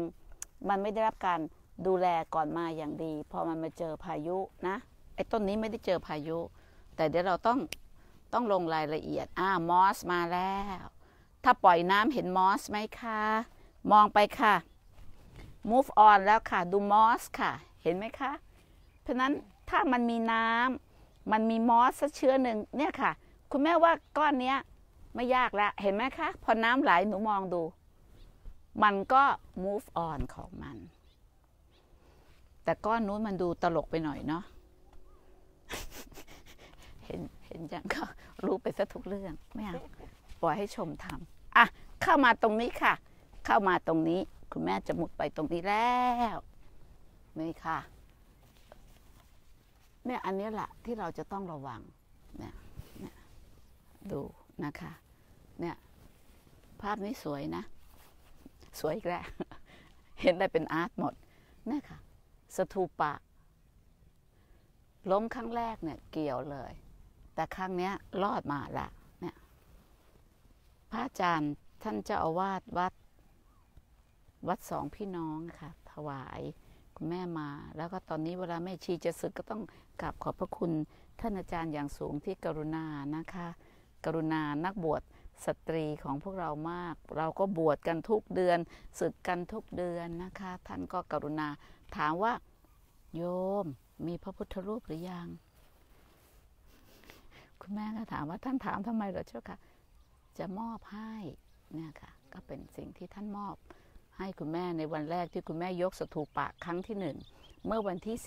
มันไม่ได้รับการดูแลก่อนมาอย่างดีพอมันมาเจอพายุนะไอ้ต้นนี้ไม่ได้เจอพายุ แต่เดี๋ยวเราต้องต้องลงรายละเอียด อ่า มอสมาแล้ว ถ้าปล่อยน้ำเห็นมอสไหมคะ มองไปค่ะ move on แล้วค่ะ ดูมอสค่ะ เห็นไหมคะ เพราะนั้นถ้ามันมีน้ำมันมีมอสสักเชื้อหนึ่งเนี่ยค่ะ คุณแม่ว่าก้อนเนี้ยไม่ยากแล้วเห็นไหมคะ พอน้ำไหลหนูมองดู มันก็ move on ของมัน แต่ก้อนนู้นมันดูตลกไปหน่อยเนาะเห็นเห็นยังก็รู้ไปซะทุกเรื่องไม่เอาปล่อยให้ชมทำอ่ะเข้ามาตรงนี้ค่ะ เข้ามาตรงนี้คุณแม่จะมุดไปตรงนี้แล้วนี่ค่ะเนี่ยอันนี้แหละที่เราจะต้องระวัง เนี่ยเนี่ยดูนะคะ เนี่ย ภาพนี้สวยนะ สวยแกล้เห็นอะไรเป็นอาร์ตหมดนี่ค่ะ สถูปะล้มครั้งแรกเนี่ยเกี่ยวเลย แต่ครั้งเนี้ยรอดมาละ เนี่ย พระอาจารย์ท่านเจ้าอาวาสวัด วัดสองพี่น้องค่ะ ถวายคุณแม่มา แล้วก็ตอนนี้เวลาแม่ชีจะศึกก็ต้องกราบขอบพระคุณ ท่านอาจารย์อย่างสูงที่กรุณา นะคะ กรุณา นักบวชสตรีของพวกเรามาก เราก็บวชกันทุกเดือนศึกกันทุกเดือนนะคะ ท่านก็กรุณาถามว่าโยมมีพระพุทธรูปหรือยัง คุณแม่ก็ถามว่าท่านถามทำไมเหรอเจ้าค่ะจะมอบให้เนี่ยค่ะ ก็เป็นสิ่งที่ท่านมอบ ให้คุณแม่ในวันแรกที่คุณแม่ยกสถูปะครั้งที่หนึ่ง เมื่อวันที่ 17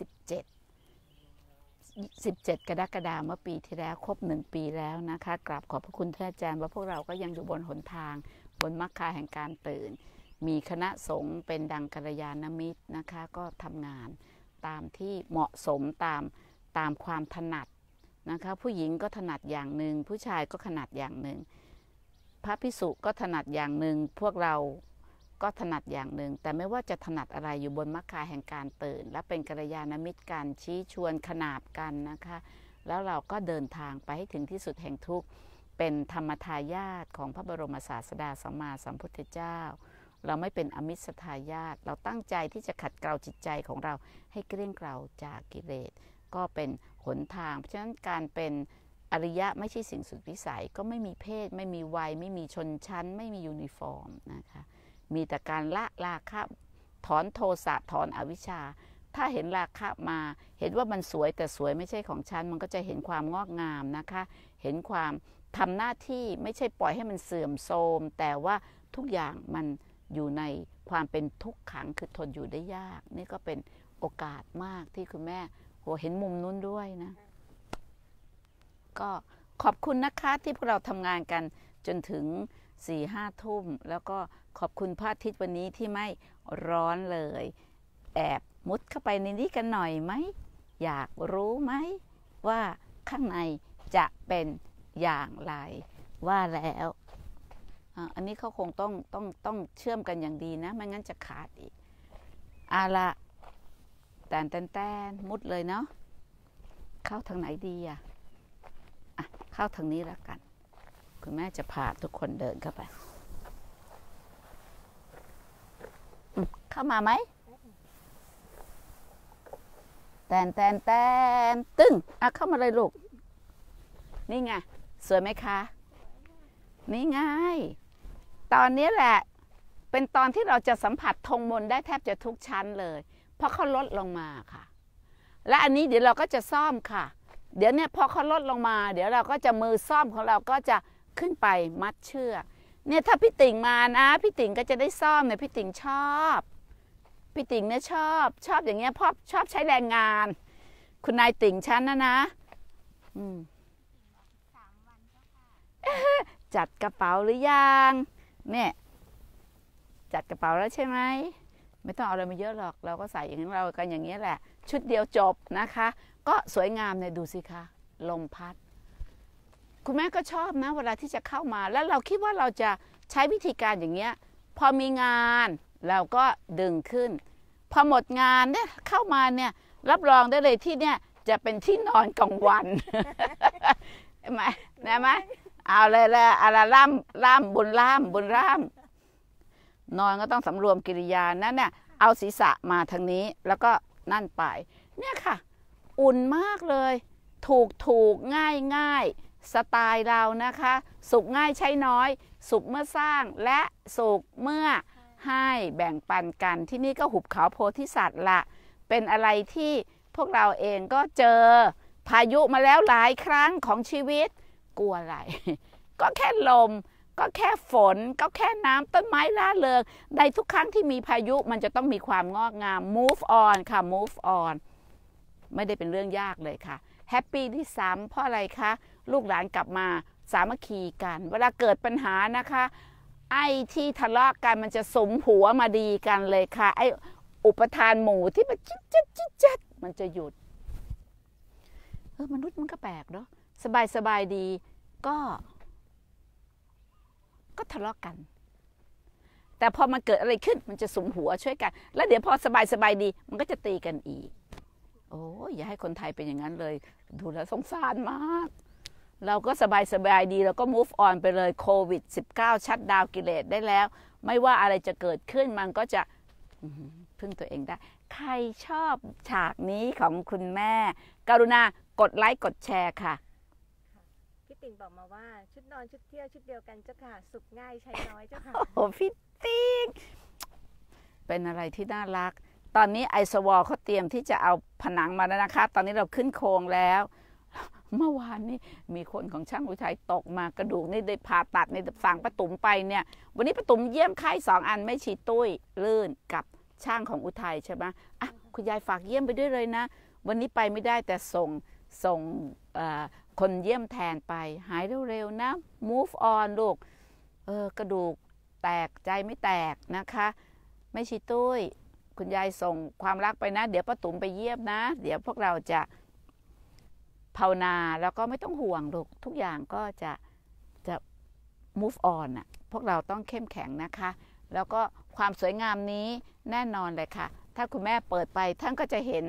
17 กรกฎาคมเมื่อปีที่แล้ว ครบหนึ่งปีแล้วนะคะ กราบขอบพระคุณท่านอาจารย์ว่าพวกเราก็ยังอยู่บนหนทาง บนมรรคาแห่งการตื่น มีคณะสงฆ์เป็นดังกัลยาณมิตรนะคะ ก็ทำงานตามที่เหมาะสมตามตามความถนัดนะคะผู้หญิงก็ถนัดอย่างหนึ่ง ผู้ชายก็ถนัดอย่างหนึ่งพระพิสุก็ถนัดอย่างหนึ่งพวกเราก็ถนัดอย่างหนึ่ง แต่ไม่ว่าจะถนัดอะไรอยู่บนมรรคาแห่งการตื่น และเป็นกระยาณมิตรกันชี้ชวนขนาบกันนะคะแล้วเราก็เดินทางไปให้ถึงที่สุดแห่งทุกข์เป็นธรรมทายาทของพระบรมศาสดาสัมมาสัมพุทธเจ้าเราไม่เป็นอมิสทายาตเราตั้งใจที่จะขัดเกลาจิตใจของเราให้เกลี้ยงเกลาจากกิเลส ก็เป็นหนทาง เพราะฉะนั้นการเป็นอริยะไม่ใช่สิ่งสุดวิสัย ก็ไม่มีเพศ ไม่มีวัย ไม่มีชนชั้น ไม่มียูนิฟอร์มนะคะ มีแต่การละราคะถอนโทสะ ถอนอวิชชา ถ้าเห็นราคะมา เห็นว่ามันสวยแต่สวยไม่ใช่ของฉัน มันก็จะเห็นความงอกงามนะคะ เห็นความทำหน้าที่ไม่ใช่ปล่อยให้มันเสื่อมโทรม แต่ว่าทุกอย่างมันอยู่ในความเป็นทุกขังคือทนอยู่ได้ยาก นี่ก็เป็นโอกาสมากที่คุณแม่โหเห็นมุมนู้นด้วยนะ ก็ขอบคุณนะคะที่พวกเราทำงานกัน จนถึงสี่ห้าทุ่ม แล้วก็ขอบคุณพระอาทิตย์วันนี้ที่ไม่ร้อนเลย แอบมุดเข้าไปในนี้กันหน่อยไหม อยากรู้ไหม ว่าข้างในจะเป็นอย่างไร ว่าแล้วอันนี้เขาคงต้องต้องต้องเชื่อมกันอย่างดีนะ ไม่งั้นจะขาดอีกอาละ แตนแตนแตนมุดเลยเนาะเข้าทางไหนดีอะอ่ะเข้าทางนี้ละกัน คุณแม่จะพาทุกคนเดินเข้าไปเข้ามาไหม แตนแตนแตนตึ้งอ่ะเข้ามาเลยลูกนี่ไง สวยไหมคะ นี่ไงตอนนี้แหละเป็นตอนที่เราจะสัมผัสธงมนได้แทบจะทุกชั้นเลย เพราะเขาลดลงมาค่ะ และอันนี้เดี๋ยวเราก็จะซ่อมค่ะ เดี๋ยวเนี่ยพอเขาลดลงมา เดี๋ยวเราก็จะมือซ่อมของเราก็จะขึ้นไปมัดเชือกเนี่ยถ้าพี่ติ่งมานะพี่ติ่งก็จะได้ซ่อมเนี่ยพี่ติ่งชอบพี่ติ่งเนี่ยชอบชอบอย่างเงี้ยพอชอบใช้แรงงาน คุณนายติ่งฉันนะนะจัดกระเป๋าหรือยังนี่ยจัดกระเป๋าแล้วใช่ไหม ไม่ต้องเอาอะไรมาเยอะหรอกเราก็ใส่อย่างนี้เรากันอย่างนี้แหละ ชุดเดียวจบนะคะ ก็สวยงามเนี่ยดูสิคะลมพัด คุณแม่ก็ชอบนะเวลาที่จะเข้ามา แล้วเราคิดว่าเราจะใช้วิธีการอย่างเงี้ยพอมีงานเราก็ดึงขึ้น พอหมดงานเนี่ยเข้ามาเนี่ยรับรองได้เลยที่เนี่ยจะเป็นที่นอนกลางวันไหมนะไหมเอาเลยละอะไรล่ำล่ำบนล่ำบนล่ำนอนก็ต้องสำรวมกิริยา นั่นเนี่ยเอาศีรษะมาทางนี้ แล้วก็นั่นไป เนี่ยค่ะ อุ่นมากเลย ถูกถูกง่ายง่ายสไตล์เรานะคะ สุขง่ายใช้น้อย สุขเมื่อสร้างและสุขเมื่อให้แบ่งปันกัน ที่นี่ก็หุบเขาโพธิสัตว์ละ เป็นอะไรที่พวกเราเองก็เจอพายุมาแล้วหลายครั้งของชีวิตกลัวอะไร ก็แค่ลม ก็แค่ฝนก็แค่น้ำต้นไม้ล่าเริงในทุกครั้งที่มีพายุมันจะต้องมีความงอกงาม move on ค่ะ move on ไม่ได้เป็นเรื่องยากเลยค่ะ happy ที่สามเพราะอะไรคะลูกหลานกลับมาสามัคคีกัน เวลาเกิดปัญหานะคะ ไอ้ที่ทะเลาะกันมันจะสมหัวมาดีกันเลยค่ะไอ้อุปทานหมูที่มันจิ๊ดจิ๊ดจิ๊ดจิ๊ดมันจะหยุดเออมนุษย์มันก็แปลกเนาะสบายสบายดีก็ ก็ทะเลาะกกัน แต่พอมันเกิดอะไรขึ้นมันจะสมหัวช่วยกัน แล้วเดี๋ยวพอสบายสบายดี มันก็จะตีกันอีก โอ้ยอย่าให้คนไทยเป็นอย่างนั้นเลย ดูแลสงสารมากเราก็สบายสบายดี เราก็ move on ไปเลยโควิด -19 ชัดดาวกิเลสได้แล้ว ไม่ว่าอะไรจะเกิดขึ้นมันก็จะพึ่งตัวเองได้ ใครชอบฉากนี้ของคุณแม่ กรุณากดไลค์กดแชร์ค่ะติ่งบอกมาว่าชุดนอนชุดเที่ยวชุดเดียวกันเจ้าค่ะ สุกง่ายใช้น้อยเจ้าค่ะโอ้พี่ติ๊กเป็นอะไรที่น่ารัก ตอนนี้ไอสวอเขาเตรียมที่จะเอาผนังมาแล้วนะคะ ตอนนี้เราขึ้นโครงแล้ว เมื่อวานนี้มีคนของช่างอุทัยตกมากระดูกนี่ได้ผ่าตัดในฝั่งประตุมไปเนี่ย วันนี้ประตุมเยี่ยมไข้สองอันไม่ฉีดตุ้ยลื่นกับช่างของอุทัยใช่ไหมอ่ะคุณยายฝากเยี่ยมไปด้วยเลยนะวันนี้ไปไม่ได้แต่ส่งส่งอ่าคนเยี่ยมแทนไปหายเร็ว ๆ นะ move on ลูกเออกระดูกแตกใจไม่แตกนะคะ ไม่ชีตุ้ย คุณยายส่งความรักไปนะ เดี๋ยวป้าตุ๋มไปเยี่ยมนะ เดี๋ยวพวกเราจะภาวนาแล้วก็ไม่ต้องห่วง ลูก ทุกอย่างก็จะจะ move on อะพวกเราต้องเข้มแข็งนะคะ แล้วก็ความสวยงามนี้แน่นอนเลยค่ะ ถ้าคุณแม่เปิดไปท่านก็จะเห็น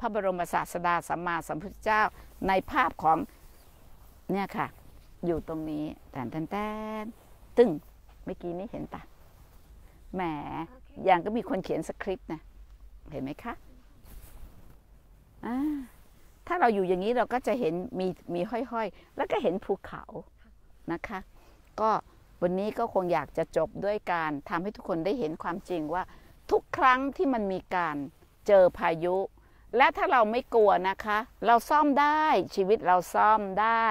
พระบรมศาสดาสัมมาสัมพุทธเจ้าในภาพของเนี่ยค่ะ อยู่ตรงนี้แตนแตนแตนตึ้งเมื่อกี้นี้เห็นปะแหมอย่างก็มีคนเขียนสคริปต์นะ เห็นไหมคะถ้าเราอยู่อย่างนี้เราก็จะเห็นมีมีห้อยๆ แล้วก็เห็นภูเขานะคะ ก็วันนี้ก็คงอยากจะจบด้วยการทำให้ทุกคนได้เห็นความจริงว่า ทุกครั้งที่มันมีการเจอพายุ และถ้าเราไม่กลัวนะคะ เราซ่อมได้ชีวิตเราซ่อมได้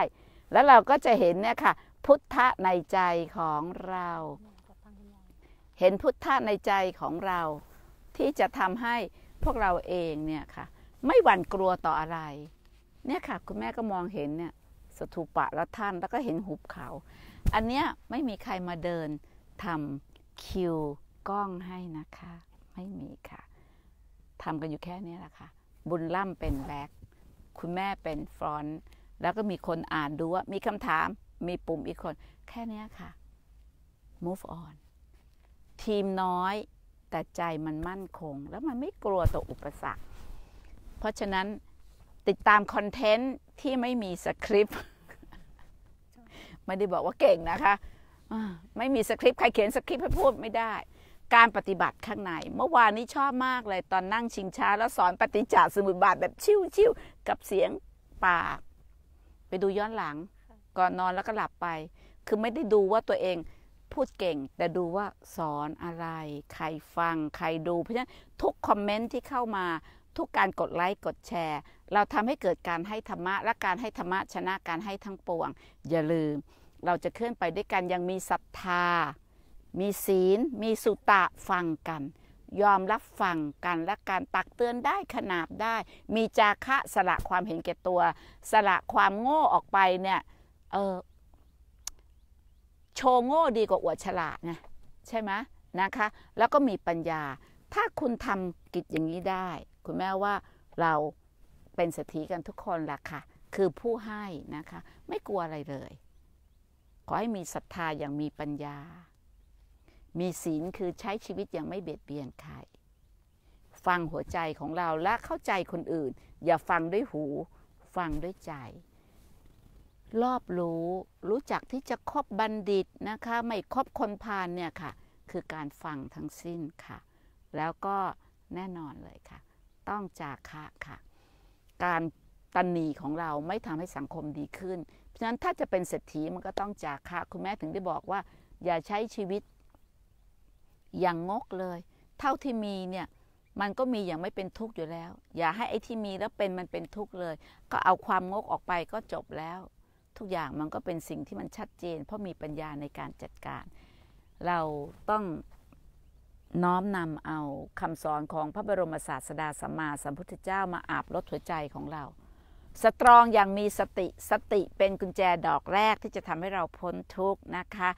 แล้วเราก็จะเห็นเนี่ยค่ะ พุทธะในใจของเรา เห็นพุทธะในใจของเรา ที่จะทำให้พวกเราเองเนี่ยค่ะ ไม่หวั่นกลัวต่ออะไร เนี่ยค่ะคุณแม่ก็มองเห็นเนี่ยสถูปะละท่านแล้วก็เห็นหุบเขา อันเนี้ยไม่มีใครมาเดินทำคิวกล้องให้นะคะ ไม่มีค่ะทำกันอยู่แค่นี้แหละค่ะ บุญล่ำเป็นแบ็คคุณแม่เป็นฟรอนต์แล้วก็มีคนอ่านดูว่า มีคำถาม มีปุ่มอีกคน แค่นี้ค่ะ move on ทีมน้อย แต่ใจมันมั่นคง แล้วมันไม่กลัวต่ออุปสรรค เพราะฉะนั้นติดตามคอนเทนต์ที่ไม่มีสคริปต์ ไม่ได้บอกว่าเก่งนะคะ ไม่มีสคริปต์ใครเขียนสคริปต์ให้พูดไม่ได้ การปฏิบัติข้างใน เมื่อวานนี้ชอบมากเลย ตอนนั่งชิงช้าแล้วสอนปฏิจจสมุปบาทแบบชิวๆกับเสียงปากไปดูย้อนหลัง ก่อนนอนแล้วก็หลับไป คือไม่ได้ดูว่าตัวเองพูดเก่ง แต่ดูว่าสอนอะไร ใครฟังใครดูเพราะฉะนั้นทุกคอมเมนต์ที่เข้ามาทุกการกดไลค์กดแชร์ เราทำให้เกิดการให้ธรรมะและการให้ธรรมะชนะการให้ทั้งปวง อย่าลืม เราจะเคลื่อนไปด้วยกันยังมีศรัทธามีศีล มีสุตะฟังกันยอมรับฟังกันและการตักเตือนได้ขนาบได้ มีจาคะ สละความเห็นแก่ตัว สละความโง่ออกไปเนี่ยเออโชว์โง่ดีกว่าอวดฉลาดนะใช่ไหมนะคะแล้วก็มีปัญญา ถ้าคุณทำกิจอย่างนี้ได้ คุณแม่ว่าเราเป็นสถีกันทุกคนล่ะค่ะ คือผู้ให้นะคะ ไม่กลัวอะไรเลย ขอให้มีศรัทธาอย่างมีปัญญามีศีลคือใช้ชีวิตอย่างไม่เบียดเบียนใคร ฟังหัวใจของเราและเข้าใจคนอื่น อย่าฟังด้วยหู ฟังด้วยใจ รอบรู้รู้จักที่จะคบบัณฑิตนะคะไม่คบคนพาลเนี่ยค่ะคือการฟังทั้งสิ้นค่ะ แล้วก็แน่นอนเลยค่ะ ต้องจาคะค่ะ การตันนีของเราไม่ทำให้สังคมดีขึ้นเพราะฉะนั้นถ้าจะเป็นเศรษฐีมันก็ต้องจาคะคุณแม่ถึงได้บอกว่า อย่าใช้ชีวิตอย่างงกเลย เท่าที่มีเนี่ยมันก็มีอย่างไม่เป็นทุกข์อยู่แล้ว อย่าให้ไอ้ที่มีแล้วเป็นมันเป็นทุกข์เลย ก็เอาความงกออกไปก็จบแล้ว ทุกอย่างมันก็เป็นสิ่งที่มันชัดเจนเพราะมีปัญญาในการจัดการ เราต้องน้อมนำเอาคำสอนของพระบรมศาสดาสัมมาสัมพุทธเจ้ามาอาบลดหัวใจของเรา สตรองอย่างมีสติสติเป็นกุญแจดอกแรกที่จะทำให้เราพ้นทุกข์นะคะ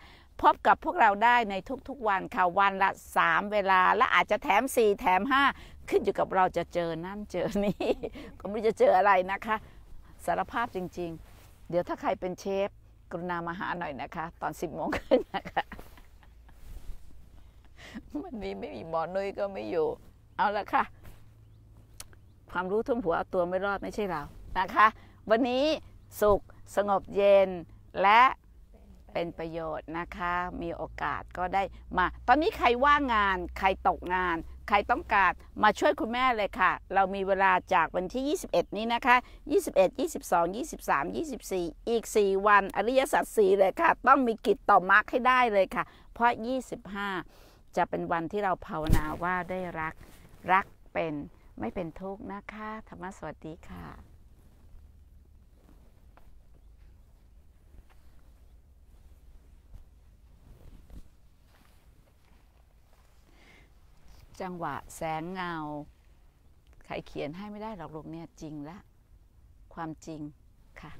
พบกับพวกเราได้ในทุกๆวันค่ะวันละ3เวลาและอาจจะแถม 4 แถม5ขึ้นอยู่กับเราจะเจอนั่นเจอนี่ก็ไม่จะเจออะไรนะคะ สารภาพจริงๆ เดี๋ยวถ้าใครเป็นเชฟกรุณามาหาหน่อยนะคะ ตอน10โมงขึ้นนะคะมันมีไม่มีหมอนุ้ยก็ไม่อยู่ เอาละค่ะ ความรู้ทุ่มหัวเอาตัวไม่รอดไม่ใช่เรานะคะ วันนี้สุขสงบเย็นและเป็นประโยชน์นะคะ มีโอกาสก็ได้มา ตอนนี้ใครว่างงาน ใครตกงาน ใครต้องการมาช่วยคุณแม่เลยค่ะ เรามีเวลาจากวันที่ 21 นี้นะคะ 21 22 23 24 อีก 4 วัน อริยสัจสีเลยค่ะ ต้องมีกิจต่อมาร์กให้ได้เลยค่ะ เพราะ 25 จะเป็นวันที่เราภาวนาว่าได้รัก รักเป็น ไม่เป็นทุกข์นะคะ ธรรมสวัสดีค่ะจังหวะแสงเงาใครเขียนให้ไม่ได้หรอกลูกเนี่ยจริงละความจริงค่ะ